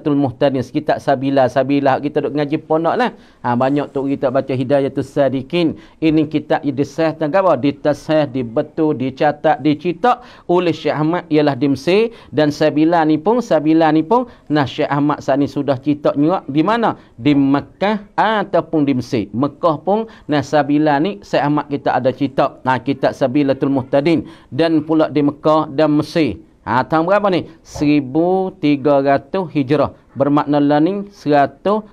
Speaker 1: tul Muhtadin, kitab Sabila Sabila kita duk ngaji ponoklah. Ha banyak tu kita baca hidayah tu Sadikin. Ini kitab yang disah tentang apa? Ditasah, dibetul, dicatat, dicitak oleh Syekh Ahmad ialah di Mesir dan Sabila ni pun Sabila ni pun nah Syekh Ahmad saat ni sudah cetak juga di mana? Di Mekah ataupun di Mesir. Mekah pun nah Sabila ni Syekh Ahmad kita ada cetak. Nah kitab tul Muhtadin dan pula di Mekah dan Mesir. Ha, tahun berapa ni? 1300 hijrah. Bermakna lah 141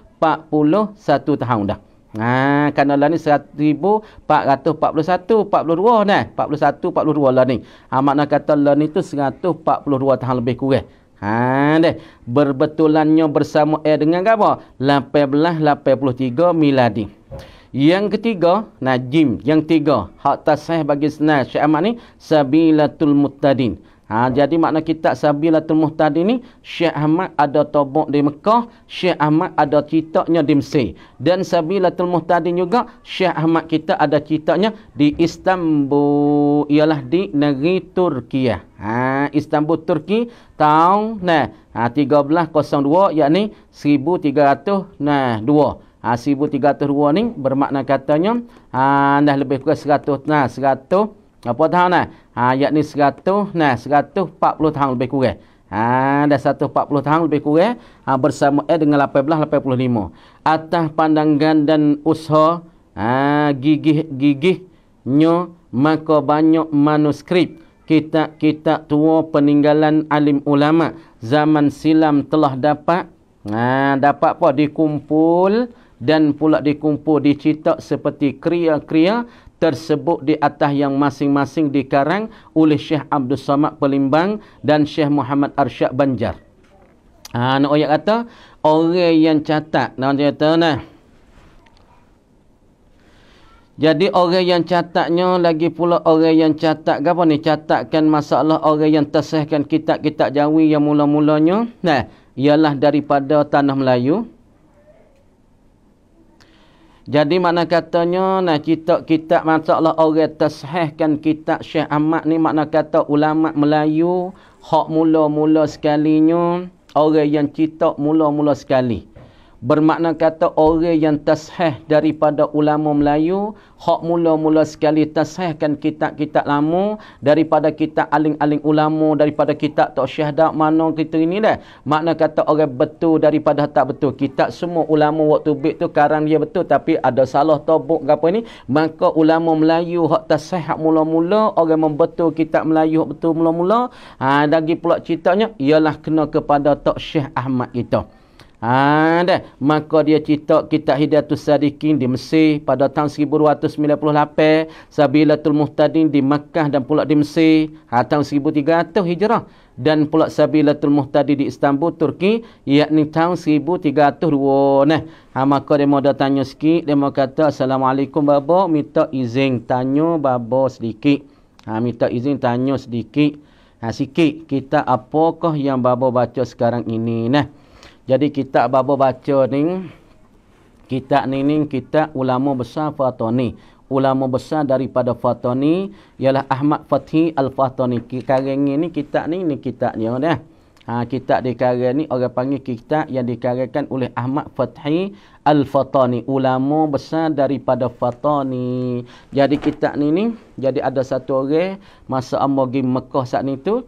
Speaker 1: tahun dah. Ha, kerana lah ni 1441, 42 ni. 41, 42 lah ni. Ha, makna kata lah ni tu 142 tahun lebih kurang. Ha, deh. Berbetulannya bersama eh dengan apa? 1883 miladi. Yang ketiga, Najim. Yang tiga, hak tasih bagi senar Syekh Ahmad ni, Sabilatul Muttadin. Ha, jadi makna kitab Sabilatul Muhtadin ni, Syekh Ahmad ada tobok di Mekah, Syekh Ahmad ada ceritanya di Mesir. Dan Sabilatul Muhtadin juga, Syekh Ahmad kita ada ceritanya di Istanbul, ialah di negeri Turki. Ha, Istanbul, Turki, tahun nah, ha, 1302, yakni 1302 ha, 1302 ni bermakna katanya ha, dah lebih kurang 100 nah 100 apa tahun nah ha yakni 100 nah 140 tahun lebih kurang Ha, dah 140 tahun lebih kurang ha, bersama eh, dengan 1885 atas pandangan dan usaha ha, gigih-gigih nyo maka banyak manuskrip kita kita tua peninggalan alim ulama zaman silam telah dapat ha, dapat apa dikumpul dan pula dikumpul dicetak seperti kria-kria tersebut di atas yang masing-masing dikarang oleh Syekh Abdul Samad Pelimbang dan Syekh Muhammad Arsyad Banjar. Ha nak ayat kata orang yang catat nak cerita nah. Jadi orang yang catatnya lagi pula orang yang catat apa ni catatkan masalah orang yang tersahkan kitab-kitab Jawi yang mula-mulanya nah ialah daripada tanah Melayu jadi makna katanya nah kita kita masalah orang tasahihkan kitab Syekh Ahmad ni makna kata ulama Melayu hak mula-mula sekalinya orang yang cita mula-mula sekali. Bermakna kata orang yang tasheh daripada ulama Melayu Hak mula-mula sekali tasehkan kitab-kitab lama Daripada kitab aling-aling ulama Daripada kitab tak syahdak mana kita ini dah Makna kata orang betul daripada tak betul Kitab semua ulama waktu bit tu karang dia betul Tapi ada salah tobuk ke apa ni Maka ulama Melayu hak tasheh hak mula-mula Orang membetul kitab Melayu hak betul mula-mula ha, Lagi pula ceritanya Ialah kena kepada tak syah Ahmad kita gitu. Ha, dan. Maka dia cerita kitab hidatul Sadiqin di Mesir pada tahun 1298. Sabilatul Muhtadin di Makkah dan pula di Mesir. Ha, tahun 1300 hijrah. Dan pula Sabilatul Muhtadin di Istanbul, Turki. ni tahun 1302. Nah. Ha, maka dia mahu tanya sikit. Dia mahu kata, Assalamualaikum Baba. Minta izin tanya Baba sedikit. Ha, minta izin tanya sedikit. Ha, sikit. Kita apakah yang Baba baca sekarang ini? Nah. Jadi kita baba baca ni kita ni ni kita ulama besar Fatoni. Ulama besar daripada Fatoni ialah Ahmad Fathi al Fatoni. Karang ni kitab ni ni kitabnya dah. Ha kitab dikarang ni orang panggil kita yang dikarangkan oleh Ahmad Fathi al Fatoni. ulama besar daripada Fatoni. Jadi kita ni ni jadi ada satu orang masa amogi pergi Mekah saat ni tu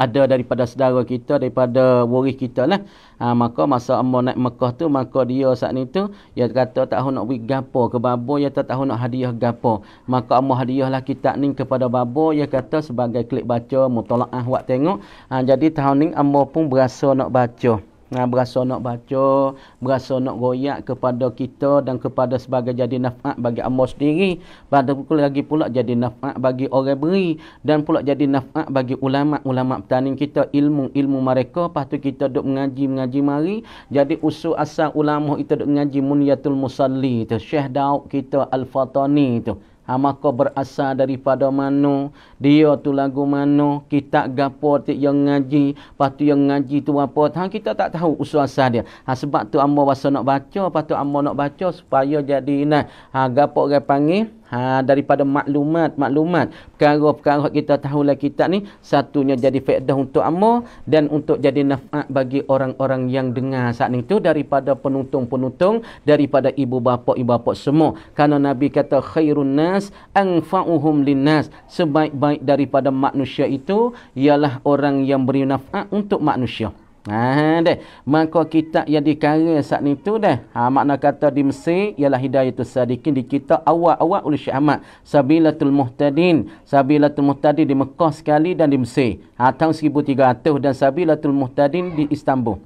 Speaker 1: ada daripada saudara kita daripada waris kita lah ha, maka masa amma naik Mekah tu maka dia saat ni tu dia kata tak tahu nak beri gapo ke babo dia tak tahu nak hadiah gapo maka amma hadiahlah kitab ni kepada babo dia kata sebagai klik baca mutolaah wak tengok ha, jadi tahun ni amma pun berasa nak baca Nah, berasa nak baca, berasa nak goyak kepada kita dan kepada sebagai jadi nafak bagi Allah sendiri. Pada pukul lagi pula jadi nafak bagi orang beri dan pula jadi nafak bagi ulama-ulama petani kita, ilmu-ilmu mereka. Lepas tu kita duduk mengaji-mengaji mari. Jadi usul asal ulama itu duduk mengaji Munyatul Musalli tu. Syekh Daud kita Al-Fatani itu. Amaka berasal daripada mana dia tu lagu mana kita gapo tik yang ngaji patu yang ngaji tu apa ha, kita tak tahu usul asal dia ha, sebab tu amma rasa nak baca patu amma nak baca supaya jadi nah ha gapo gapo panggil ha, daripada maklumat maklumat perkara-perkara kita tahu lah kita ni satunya jadi faedah untuk amma dan untuk jadi nafa' bagi orang-orang yang dengar saat itu daripada penuntung-penuntung daripada ibu bapa ibu bapa semua kerana nabi kata khairun nas anfa'uhum linnas sebaik-baik daripada manusia itu ialah orang yang beri nafa' untuk manusia Ah ha, deh, maka kitab yang dikarang saat itu deh. Ha, makna kata di Mesir ialah Hidayatul Sadiqin di kita awal-awal oleh Syekh Ahmad Sabilatul Muhtadin, Sabilatul Muhtadin di Mekah sekali dan di Mesir. Ha, tahun 1300 dan Sabilatul Muhtadin di Istanbul.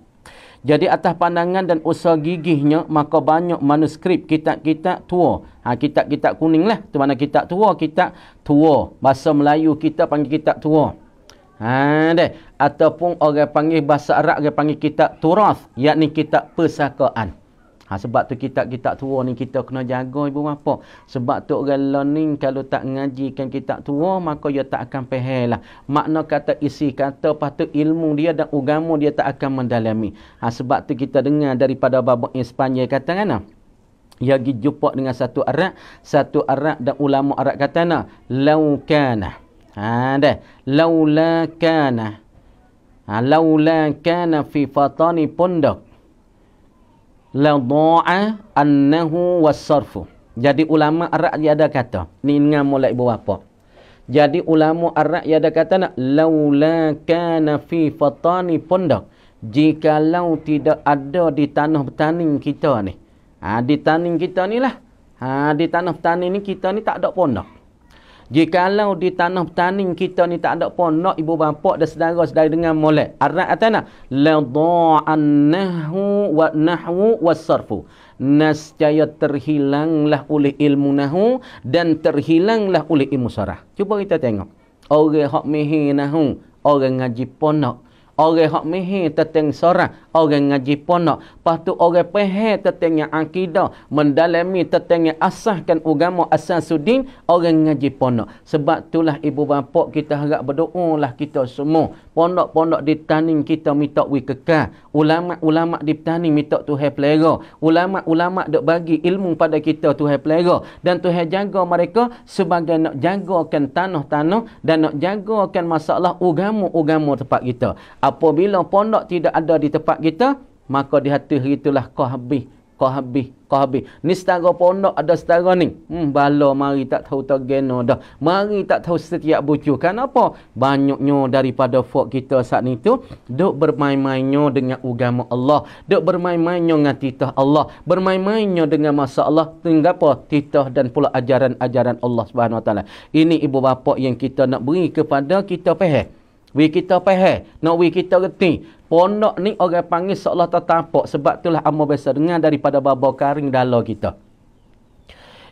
Speaker 1: Jadi atas pandangan dan usaha gigihnya maka banyak manuskrip kitab-kitab tua. Ha, kitab-kitab kuning lah. tu mana kitab tua, kitab tua. Bahasa Melayu kita panggil kitab tua. Ha, deh ataupun orang panggil bahasa Arab orang panggil kitab turas yakni kitab persakaan ha, sebab tu kitab-kitab tua ni kita kena jaga ibu bapa sebab tu orang learning kalau tak ngajikan kitab tua maka dia tak akan faham lah makna kata isi kata patut ilmu dia dan agama dia tak akan mendalami ha, sebab tu kita dengar daripada babak Spanyol kata kan ia pergi jumpa dengan satu Arab satu Arab dan ulama Arab kata nah laukana ha dah laula kana laula kana fi fatani pondok la dha'a annahu wasarfu jadi ulama arab dia ada kata ni dengan mulai ibu bapa jadi ulama arab dia ada kata nak laula kana fi fatani pondok jikalau tidak ada di tanah petani kita ni ha, di tanah kita ni lah ha, di tanah petani ni kita ni tak ada pondok Jikalau di tanah petaning kita ni tak ada pun nak ibu bapa dan saudara saudari dengan molek. Arat atana. La da'annahu wa nahwu wasarfu. Nascaya terhilanglah oleh ilmu nahu dan terhilanglah oleh ilmu sarah. Cuba kita tengok. Orang hak mihi nahu. Orang ngaji ponok orang hak mihi teteng sorah orang ngaji ponok patu orang pehe teteng yang akidah mendalami teteng yang asahkan agama asal sudin orang ngaji ponok sebab itulah ibu bapa kita harap berdoa lah kita semua pondok-pondok di taning kita minta wi kekal ulama-ulama di taning minta tuhan pelera ulama-ulama dok bagi ilmu pada kita tuhan pelera dan tuhan jaga mereka sebagai nak jagakan tanah-tanah dan nak jagakan masalah ugamu ugamu tempat kita apabila pondok tidak ada di tempat kita maka di hati itulah kau habis kau habis kau habis ni setara pondok ada setara ni hmm bala mari tak tahu tak geno dah mari tak tahu setiap bucu kenapa banyaknya daripada folk kita saat ni tu duk bermain-mainnya dengan agama Allah duk bermain-mainnya dengan titah Allah bermain-mainnya dengan masa Allah tinggal apa titah dan pula ajaran-ajaran Allah Subhanahu Wa ini ibu bapa yang kita nak beri kepada kita faham We kita pahe, nak we kita reti. Ponok ni orang panggil seolah tak tampak. Sebab itulah amma biasa dengar daripada babau karing dalam kita.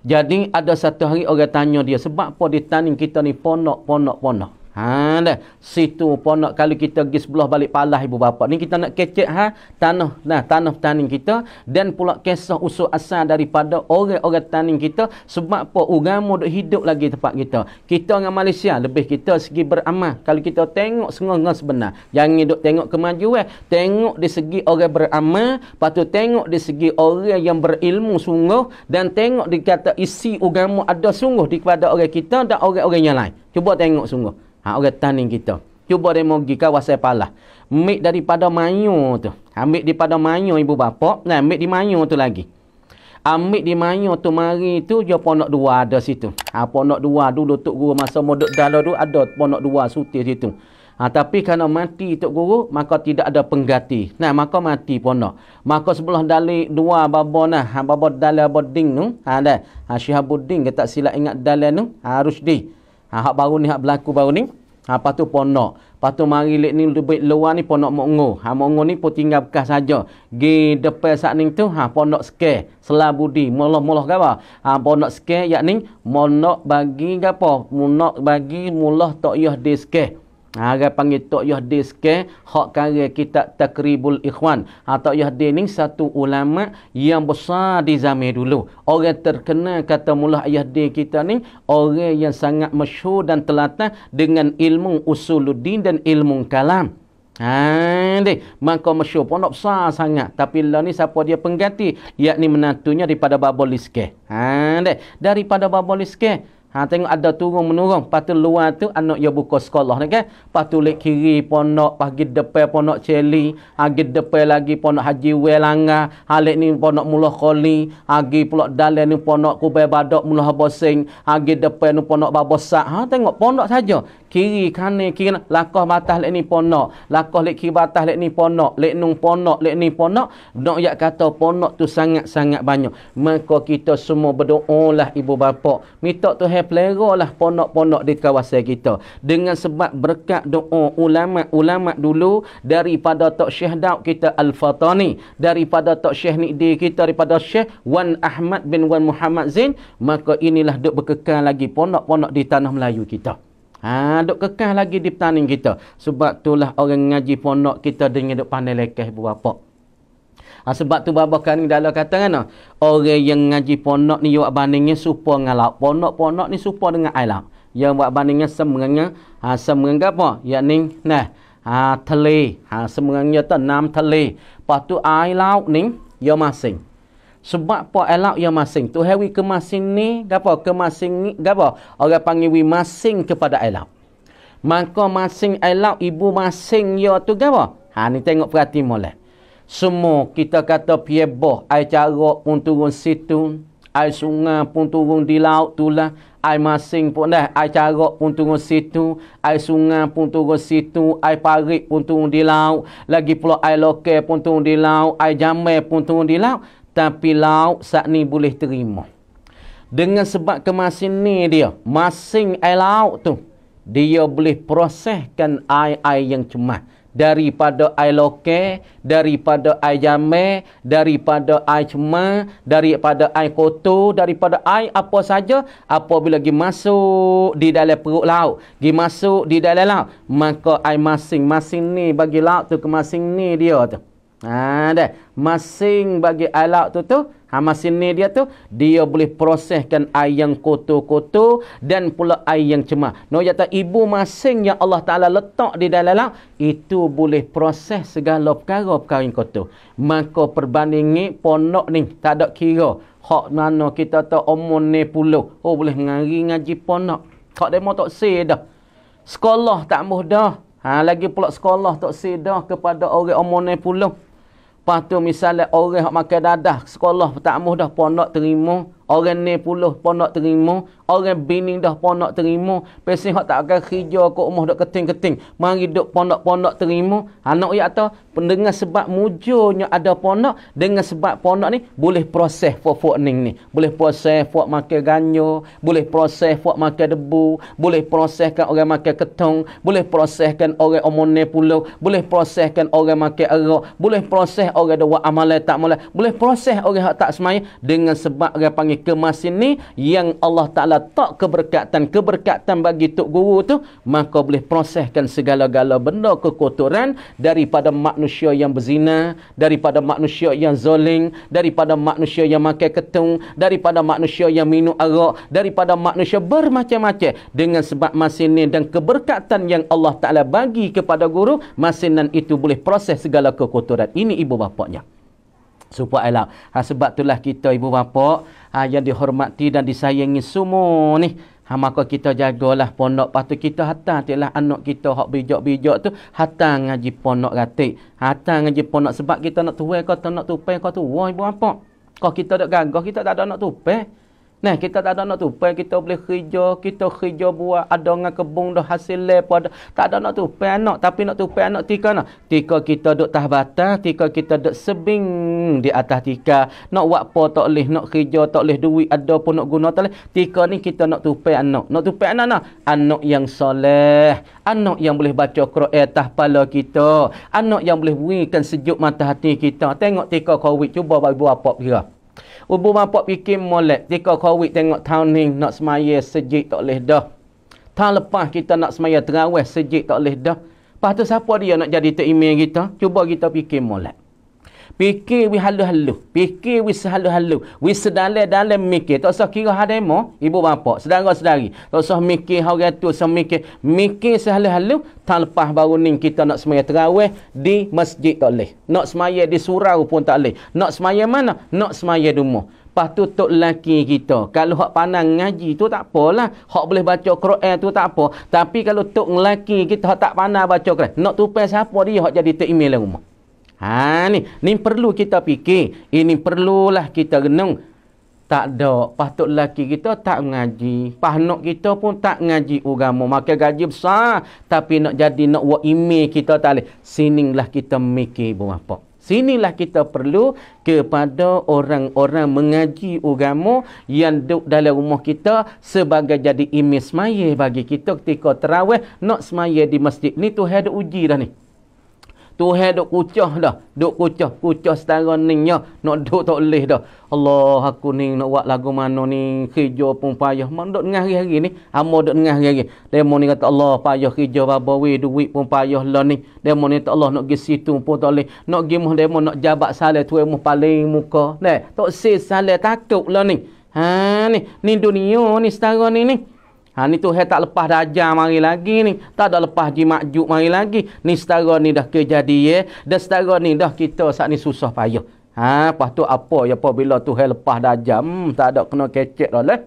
Speaker 1: Jadi ada satu hari orang tanya dia, sebab apa dia tanya kita ni ponok, ponok, ponok. Ha dah. Situ pun nak kalau kita pergi sebelah balik palah ibu bapa. Ni kita nak kecek ha tanah nah tanah tanin kita dan pula kisah usul asal daripada orang-orang tanin kita sebab apa agama duk hidup lagi tempat kita. Kita dengan Malaysia lebih kita segi beramal. Kalau kita tengok sengah sebenar, jangan duk tengok kemajuan, eh. tengok di segi orang beramal, patut tengok di segi orang yang berilmu sungguh dan tengok dikata isi agama ada sungguh di kepada orang kita dan orang-orang yang lain. Cuba tengok sungguh. Ha, orang tani kita. Cuba demo pergi kawasan palah. Ambil daripada mayu tu. Ambil daripada mayu ibu bapa. Nah, ambil di mayu tu lagi. Ambil di mayu tu mari tu. Dia ponok dua ada situ. Ha, ponok dua dulu Tok Guru masa modok dalo tu. Ada ponok dua suti situ. Ha, tapi kalau mati Tok Guru. Maka tidak ada pengganti. Nah, maka mati ponok. Maka sebelah dalai dua babo nah. Ha, babo dalai abad ding tu. Ha, dah. Ha, Syihabuddin. Kita tak silap ingat dalai tu. Ha, di. Ha, hak baru ni, hak berlaku baru ni. Ha, lepas tu ponok. Lepas tu mari lek ni lebih luar ni ponok mokngo. Ha, mokngo ni pun tinggal bekas saja. Gi depan saat ni tu, ha, ponok sike. Selabudi budi. Muloh-muloh ke Ha, ponok sike yakni, monok bagi apa? Monok bagi muloh tok yoh di sike. Ha, dia panggil Tok Yahdi sikit. Hak karya kitab Takribul Ikhwan. Ha, Tok Yahdi ni satu ulama yang besar di zaman dulu. Orang terkenal kata mulah Yahdi kita ni. Orang yang sangat masyur dan telatah dengan ilmu usuluddin dan ilmu kalam. Ha, deh. Maka masyur pun besar sangat. Tapi lah ni siapa dia pengganti. Yakni menantunya daripada Babol Iskeh. Ha, deh. Daripada Babol Iskeh. Ha tengok ada turun menurun, patu luar tu anak yo buka sekolah ni kan. Patu lek kiri ponok, pagi depan ponok celi, agi ha, depan lagi ponok Haji Welanga, halek ni ponok mulah Khali, agi ha, pulak dalen ni ponok Kubai Badok mulah Bosing, agi ha, depan ni ponok Babosak. Ha tengok ponok saja kiri kanan kiri kanan lakah batas lek ni ponok lakah lek kiri batas lek ni ponok lek nung ponok lek ni ponok nak yak kata ponok tu sangat-sangat banyak maka kita semua berdoa lah ibu bapa minta Tuhan pelera lah ponok-ponok di kawasan kita dengan sebab berkat doa ulama-ulama dulu daripada Tok Syekh Daud kita Al-Fatani daripada Tok Syekh Nidi kita daripada Syekh Wan Ahmad bin Wan Muhammad Zain maka inilah duk berkekal lagi ponok-ponok di tanah Melayu kita. Ha, duk kekal lagi di petaning kita. Sebab itulah orang ngaji ponok kita dengan duk pandai lekeh berapa. Ha, sebab tu babah kan dalam kata kan orang yang ngaji ponok ni buat bandingnya supa dengan laut. Ponok-ponok ni supa dengan air laut. Yang buat bandingnya semengnya ha, semengnya apa? Yang ni nah ha, teli. Ha, semengnya tu enam teli. Lepas tu air laut ni yang masing. Sebab apa elak yang masing. Tu hari ke masing ni, gapo ke masing ni, gapo. Orang panggil we masing kepada elak. Maka masing elak ibu masing yo ya, tu gapo. Ha ni tengok perhati molek. Semua kita kata pieboh air cara pun turun situ, air Sunga pun turun di laut tulah, air masing pun dah, air cara pun turun situ, air sungai pun turun situ, air parit pun turun di laut, lagi pula air lokal pun turun di laut, air jamai pun turun di laut tapi lauk saat ni boleh terima. Dengan sebab kemasin ni dia, masing air lauk tu, dia boleh proseskan air-air yang cemas. Daripada air loke, daripada air jame, daripada air cema, daripada air kotor, daripada air apa saja, apabila pergi masuk di dalam perut lauk, pergi masuk di dalam lauk, maka air masing-masing ni bagi lauk tu ke masing ni dia tu. Ha dah. Masing bagi alat tu tu, ha masing ni dia tu, dia boleh proseskan air yang kotor-kotor dan pula air yang cemah. Noh kata ibu masing yang Allah Taala letak di dalam alat itu boleh proses segala perkara-perkara yang kotor. Maka perbandingi ponok ni tak ada kira. Hak mana kita tu umur ni puluh, oh boleh ngari ngaji ponok. Tak demo tak sedah. Sekolah tak mudah. Ha, lagi pula sekolah tak sedah kepada orang umur ni puluh. Lepas tu misalnya orang yang makan dadah sekolah tak mudah pun nak terima Orang ni puluh pun nak terima. Orang bini dah pun nak terima. Pesih tak akan hijau ke rumah dah keting-keting. Mari duk ponok-ponok terima. Ha, Anak ya tu, dengan sebab mujurnya ada ponok, dengan sebab ponok ni, boleh proses fuk-fuk ni ni. Boleh proses fuk makan ganyo, boleh proses fuk makan debu, boleh proseskan orang makan ketong, boleh proseskan orang omone puluh, boleh proseskan orang makan arak, boleh proses orang ada buat amalan tak mulai, boleh proses orang tak semai dengan sebab orang panggil mereka masih ni yang Allah Ta'ala tak keberkatan keberkatan bagi Tok Guru tu maka boleh proseskan segala-gala benda kekotoran daripada manusia yang berzina, daripada manusia yang zoling, daripada manusia yang makan ketung, daripada manusia yang minum arak, daripada manusia bermacam-macam dengan sebab masih ni dan keberkatan yang Allah Ta'ala bagi kepada Guru, masih itu boleh proses segala kekotoran ini ibu bapaknya. Supaya elak. Ha, sebab itulah kita ibu bapa ha, yang dihormati dan disayangi semua ni. Ha, maka kita jagalah pondok. Lepas tu kita hatang tiap anak kita yang bijak-bijak tu. Hatang ngaji ponok ratik. Hatang ngaji ponok sebab kita nak tuai kau tu nak tupai kau tu. Wah ibu bapa. Kau kita tak gagah kita tak ada nak tupai. Nah, kita tak ada nak tupai, kita boleh kerja, kita kerja buat, ada dengan kebun dah hasil lep, ada. Tak ada nak tupai anak, tapi nak tupai anak tika nak. Tika kita duduk tah batang, tika kita duduk sebing di atas tika. Nak buat apa tak boleh, nak kerja tak boleh, duit ada pun nak guna tak boleh. Tika ni kita nak tupai anak. Nak tupai anak nak? Anak yang soleh. Anak yang boleh baca kru'i atas pala kita. Anak yang boleh berikan sejuk mata hati kita. Tengok tika COVID, cuba bagi buat apa kira. Ubu mampu pikir molek. Tika COVID tengok tahun ni nak semaya sejik tak boleh dah. Tahun lepas kita nak semaya terawih sejik tak boleh dah. Lepas tu siapa dia nak jadi terimil kita? Cuba kita pikir molek. Pikir wis halu-halu. Fikir wis halu-halu. Wis sedale-dale mikir. Tak usah kira hal ibu bapa, saudara-saudari. Tak usah mikir hal gitu, usah mikir. Mikir sehalu-halu, tak lepas baru ni kita nak semaya terawih di masjid tak boleh. Nak semaya di surau pun tak boleh. Nak semaya mana? Nak semaya rumah. Lepas tu tok lelaki kita. Kalau hak panang ngaji tu tak apalah. Hak boleh baca Quran tu tak apa. Tapi kalau tok lelaki kita hak tak pandang baca Quran. Nak tupai siapa dia hak jadi tok imil rumah. Ha ni, ni perlu kita fikir, ini perlulah kita renung. Tak ada patut lelaki kita tak mengaji, pahnok kita pun tak mengaji agama. Maka gaji besar tapi nak jadi nak buat imi kita tak leh. Sininglah kita mikir berapa. Sinilah kita perlu kepada orang-orang mengaji agama yang duduk dalam rumah kita sebagai jadi imi semaya bagi kita ketika terawih nak semaya di masjid. Ni tu ada uji dah ni. Tuhan duk kucah dah. Duk kucah. Kucah setara ni ya. Nak duk tak boleh dah. Allah aku ni nak buat lagu mana ni. Kerja pun payah. Mana duk dengar hari-hari ni. Amor duk dengar hari-hari. Demo ni kata Allah payah kerja babo we duit pun payah lah ni. Demo ni kata Allah nak pergi situ pun tak boleh. Nak pergi muh demo nak jabat salih tu emuh paling muka. Nek. Tak sis salih takut lah ni. Ha ni. Ni dunia ni setara ni ni. Ha ni tu hai tak lepas dajah mari lagi ni. Tak ada lepas jimakjuk mari lagi. Ni setara ni dah kejadi ya. Eh. Dah setara ni dah kita saat ni susah payah. Ha lepas tu apa ya apabila tu hai lepas dajah. Hmm tak ada kena kecek dah lah.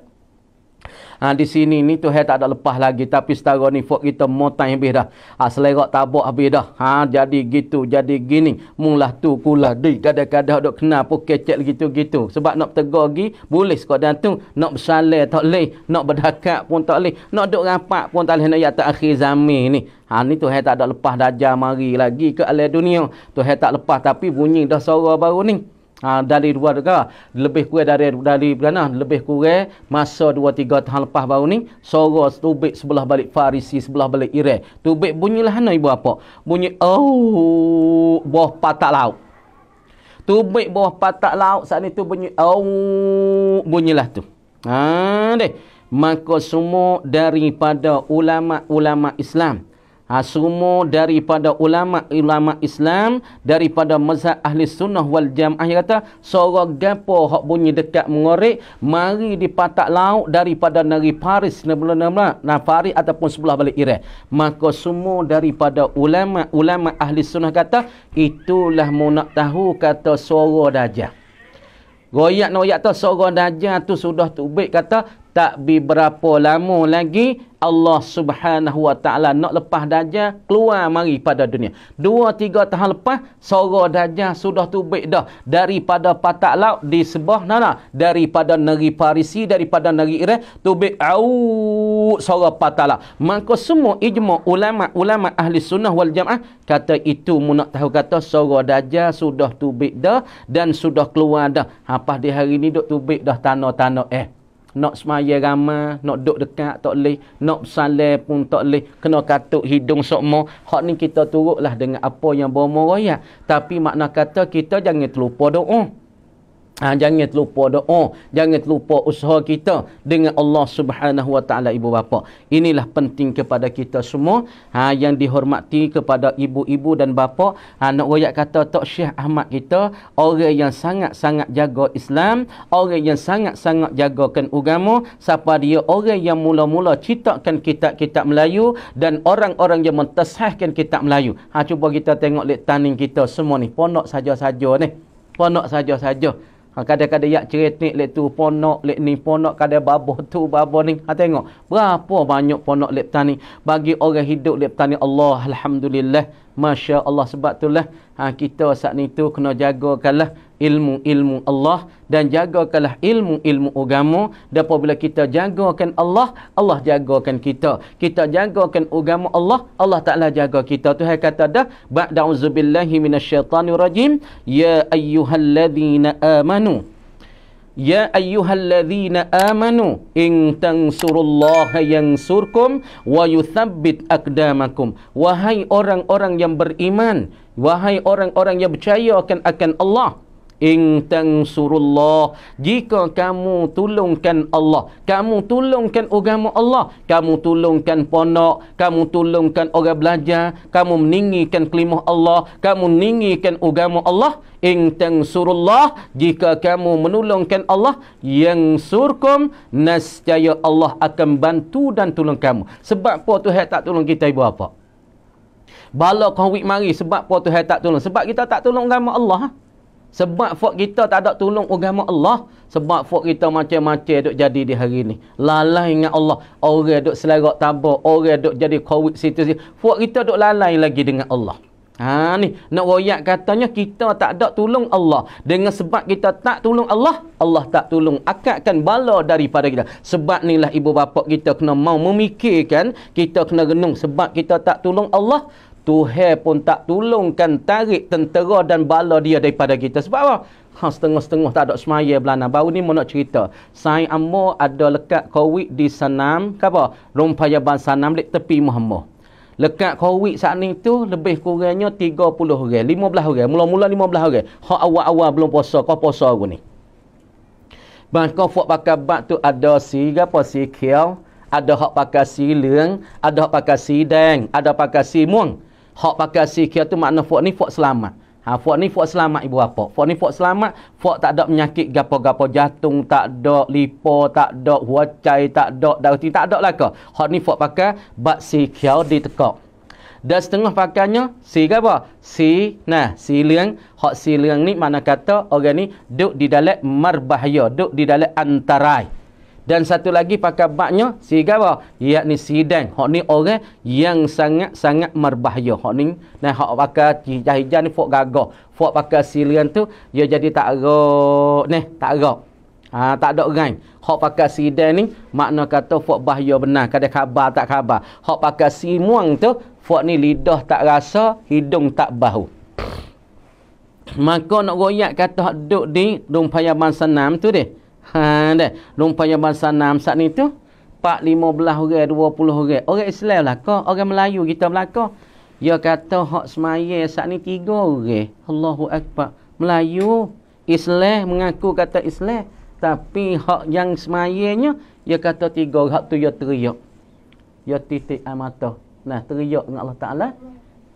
Speaker 1: Ha, di sini ni tu tak ada lepas lagi tapi setara ni fok kita motan habis dah ha, selera tabak habis dah ha, jadi gitu jadi gini mulah tu kulah di kadang-kadang duk kenal pun kecek gitu-gitu sebab nak tegur lagi boleh sekadar tu nak bersalai tak boleh nak berdakat pun tak boleh nak duk rapat pun tak boleh nak yata akhir zamir ni ha, ni tu tak ada lepas dajah mari lagi ke alai dunia tu tak lepas tapi bunyi dah suara baru ni ha, dari dua juga lebih kurang dari dari mana lebih kurang masa dua tiga tahun lepas baru ni suara tubik sebelah balik farisi sebelah balik iran tubik bunyilah hana ibu apa bunyi oh bawah patak laut tubik bawah patak laut saat itu bunyi oh bunyilah tu ha deh maka semua daripada ulama-ulama Islam Ha, semua daripada ulama-ulama Islam daripada mazhab ahli sunnah wal jamaah yang kata suara gapo hak bunyi dekat mengorek mari di patak laut daripada negeri Paris nama-nama nah Paris ataupun sebelah balik Iran maka semua daripada ulama-ulama ahli sunnah kata itulah mau nak tahu kata suara dajah Goyak noyak tu suara dajah tu sudah tubik kata tak berapa lama lagi Allah subhanahu wa ta'ala nak lepas dajah keluar mari pada dunia. Dua tiga tahun lepas sorga dajah sudah tubik dah daripada patak laut di sebuah nana. Daripada negeri Parisi daripada negeri Iran tubik awuuu sorga patak laut. Maka semua ijma' ulama-ulama ahli sunnah wal jamaah kata itu munak tahu kata sorga dajah sudah tubik dah dan sudah keluar dah. Apa di hari ni duk tubik dah tanah-tanah eh nak semaya ramah, nak duduk dekat tak boleh, nak bersalai pun tak boleh, kena katuk hidung semua. Hak ni kita turutlah dengan apa yang bermuraya. Tapi makna kata kita jangan terlupa doa. Ha, jangan terlupa doa, jangan terlupa usaha kita dengan Allah Subhanahu Wa Taala ibu bapa. Inilah penting kepada kita semua. Ha, yang dihormati kepada ibu-ibu dan bapa, ha, nak royak kata Tok Syekh Ahmad kita, orang yang sangat-sangat jaga Islam, orang yang sangat-sangat kan agama, siapa dia orang yang mula-mula citakkan kitab-kitab Melayu dan orang-orang yang mentesahkan kitab Melayu. Ha, cuba kita tengok lek tanin kita semua ni, ponok saja-saja ni. Ponok saja-saja. Ha, kadang-kadang yak ceritik lek tu ponok lek ni ponok kadang babah tu babah ni. Ha tengok berapa banyak ponok lek petani bagi orang hidup lek petani Allah alhamdulillah. Masya-Allah sebab tulah ha kita saat ni tu kena jagakanlah ilmu-ilmu Allah dan jagakanlah ilmu-ilmu agama dan apabila kita jagakan Allah Allah jagakan kita kita jagakan agama Allah Allah Taala jaga kita tu. Tuhan kata dah ba'da'uzubillahi minasyaitanirrajim ya ayyuhalladzina amanu Ya ayyuhalladzina amanu in tansurullaha yansurkum wa yuthabbit aqdamakum wahai orang-orang yang beriman wahai orang-orang yang percaya akan akan Allah In tansurullah Jika kamu tolongkan Allah Kamu tolongkan agama Allah Kamu tolongkan ponok Kamu tolongkan orang belajar Kamu meninggikan kelimah Allah Kamu meninggikan agama Allah In tansurullah Jika kamu menolongkan Allah Yang surkum Nascaya Allah akan bantu dan tolong kamu Sebab apa tu tak tolong kita ibu apa? Bala kawik mari Sebab apa tu tak tolong Sebab kita tak tolong agama Allah ha? Sebab fok kita tak ada tolong agama Allah. Sebab fok kita macam-macam duk jadi di hari ni. Lalai dengan Allah. Orang duk selerak tabur. Orang duk jadi kawit situasi. Fok kita duk lalai lagi dengan Allah. Ha ni. Nak royak katanya kita tak ada tolong Allah. Dengan sebab kita tak tolong Allah. Allah tak tolong. Akadkan bala daripada kita. Sebab ni lah ibu bapa kita kena mau memikirkan. Kita kena renung. Sebab kita tak tolong Allah. Tuhan pun tak tolongkan tarik tentera dan bala dia daripada kita. Sebab apa? Ha, setengah-setengah tak ada semaya belana. Baru ni mau nak cerita. Sain Ammo ada lekat COVID di Sanam. Apa? Rumpaya Ban Sanam di tepi Muhammad. Lekat COVID saat ni tu lebih kurangnya 30 orang. 15 orang. Mula-mula 15 orang. Hak awal-awal belum puasa. Kau puasa aku ni. Bang, kau fok pakai bak tu ada si, apa si, kiau ada hak pakai si leng, ada hak pakai si deng, ada pakai si muang. Hak pakai sikia tu makna fuak ni fuak selamat. Ha, fuak ni fuak selamat ibu apa. Fuak ni fuak selamat. Fuak tak ada menyakit gapo gapo jantung Tak ada lipo. Tak ada huacai. Tak ada darutin. Tak ada lah ke. Hak ni fuak pakai. Bak di ditekak. Dan setengah pakainya, si ke apa? Si, nah, si liang. Hak si liang ni mana kata orang ni duduk di dalam marbahaya. Duduk di dalam antarai dan satu lagi pakai baknya sigawa yakni sidang hok ni orang yang sangat-sangat berbahaya hok ni nah hok pakai hijau-hijau ni fok gagah fok pakai silian tu dia jadi tak erok nih, tak erok ha, tak ada orang hok pakai sidang ni makna kata fok bahaya benar kada khabar tak khabar hok pakai simuang tu fok ni lidah tak rasa hidung tak bahu maka nak royak kata hok duk di rumpaya man senam tu deh Ha dah, lumpaya bahasa enam saat ni tu. 4 15 orang, 20 orang. Orang Islam lah kau, orang Melayu kita belaka. Dia ya kata hak semaya saat ni 3 orang. Allahu akbar. Melayu Islam mengaku kata Islam, tapi hak yang semayanya dia ya kata 3 orang tu dia ya teriak. Dia titik air Nah, teriak dengan Allah Taala.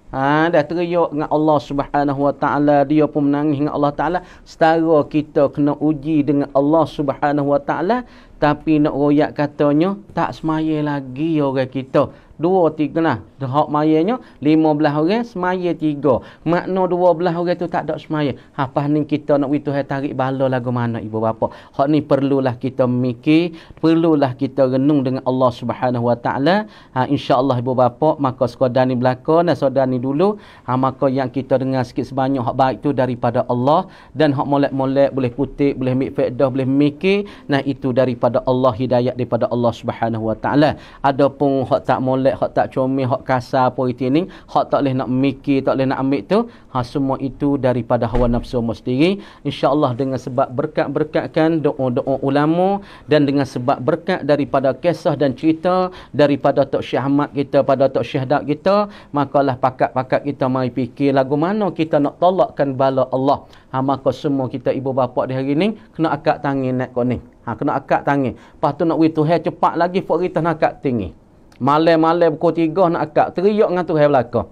Speaker 1: Ha, dah teriak dengan Allah subhanahu wa ta'ala Dia pun menangis dengan Allah ta'ala Setara kita kena uji dengan Allah subhanahu wa ta'ala Tapi nak royak katanya Tak semaya lagi orang kita dua tiga lah. Hak mayanya lima belah orang semaya tiga. Makna dua belah orang tu tak ada semaya. Apa ni kita nak itu hai tarik bala lagu mana ibu bapa. Hak ni perlulah kita mikir. Perlulah kita renung dengan Allah subhanahu wa ta'ala. Ha, InsyaAllah ibu bapa maka sekadar ni belakang dan sekadar ni dulu. Ha, maka yang kita dengar sikit sebanyak hak baik tu daripada Allah. Dan hak molek-molek boleh putih, boleh mik faedah, boleh mikir. Nah itu daripada Allah hidayat daripada Allah subhanahu wa ta'ala. Ada pun hak tak molek jelek, hak tak comel, hak kasar apa itu ni, hak tak boleh nak mikir, tak boleh nak ambil tu, ha semua itu daripada hawa nafsu mu sendiri. Insya-Allah dengan sebab berkat-berkatkan doa-doa ulama dan dengan sebab berkat daripada kisah dan cerita daripada Tok Syekh Ahmad kita pada Tok Syahdad kita, maka lah pakat-pakat kita mari fikir lagu mana kita nak tolakkan bala Allah. Ha maka semua kita ibu bapa di hari ni kena akak tangin nak kau ni. Ha kena akak tangin. Pastu nak wei tu hai cepat lagi fuk kita nak akak tinggi. Malam-malam pukul tiga nak akak. Teriak dengan Tuhan belakang.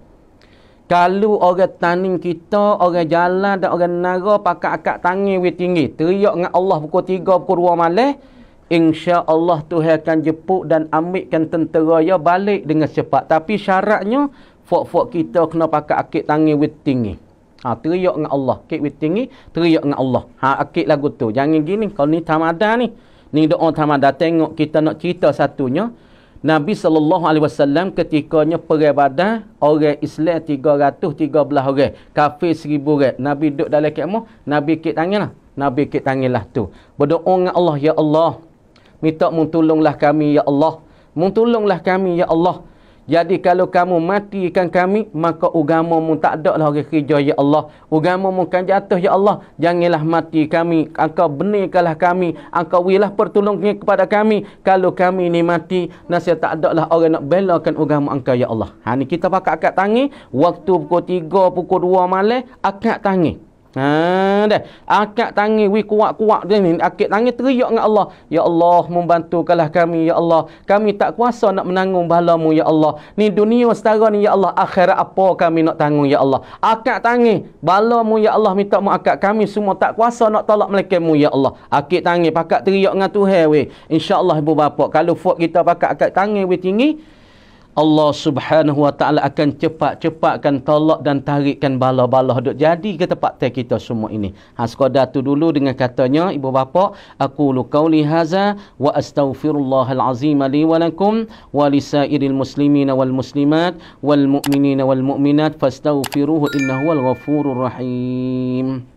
Speaker 1: Kalau orang tanin kita, orang jalan dan orang nara pakai akak tangi lebih tinggi. Teriak dengan Allah pukul tiga, pukul dua malam. Insya Allah Tuhan akan jeput dan ambilkan tentera ya balik dengan cepat. Tapi syaratnya, fok-fok kita kena pakai akik tangi lebih tinggi. Ha, teriak dengan Allah. Akik lebih tinggi, teriak dengan Allah. Ha, akik lagu tu. Jangan gini. Kalau ni tamadah ni. Ni doa tamadah. Tengok kita nak cerita satunya. Nabi sallallahu alaihi wasallam ketikanya perang Badar, orang Islam 313 orang, kafir 1000 orang. Nabi duduk dalam kemah, Nabi kit tanginlah. Nabi kit tanginlah tu. Berdoa dengan Allah ya Allah. Minta mu tolonglah kami ya Allah. Mu tolonglah kami ya Allah. Jadi kalau kamu matikan kami, maka ugamamu tak ada lah orang kerja, Ya Allah. Ugamamu kan jatuh, Ya Allah. Janganlah mati kami. Engkau benihkanlah kami. Engkau wilah pertolongnya kepada kami. Kalau kami ni mati, nasihat tak ada lah orang nak belakan ugamamu engkau, Ya Allah. Ha, ni kita pakai akad tangi. Waktu pukul 3, pukul 2 malam, akad tangi. Ha dah. Akak tangis wi kuat-kuat dia ni. Akak tangis teriak dengan Allah. Ya Allah, membantukanlah kami ya Allah. Kami tak kuasa nak menanggung balamu ya Allah. Ni dunia setara ni ya Allah. Akhirat apa kami nak tanggung ya Allah. Akak tangis balamu ya Allah minta mu akak kami semua tak kuasa nak tolak melekemu ya Allah. Akak tangis pakak teriak dengan Tuhan weh. Insya-Allah ibu bapa kalau fuak kita pakak akak tangis weh tinggi Allah subhanahu wa ta'ala akan cepat-cepatkan tolak dan tarikkan balah-balah duk jadi ke tempat kita semua ini. Ha, sekadar tu dulu dengan katanya, ibu bapa, aku lukau lihaza wa astaghfirullahal azim li walakum wa lisairil muslimina wal muslimat wal mu'minina wal mu'minat fastaghfiruhu innahu wal ghafurur rahim.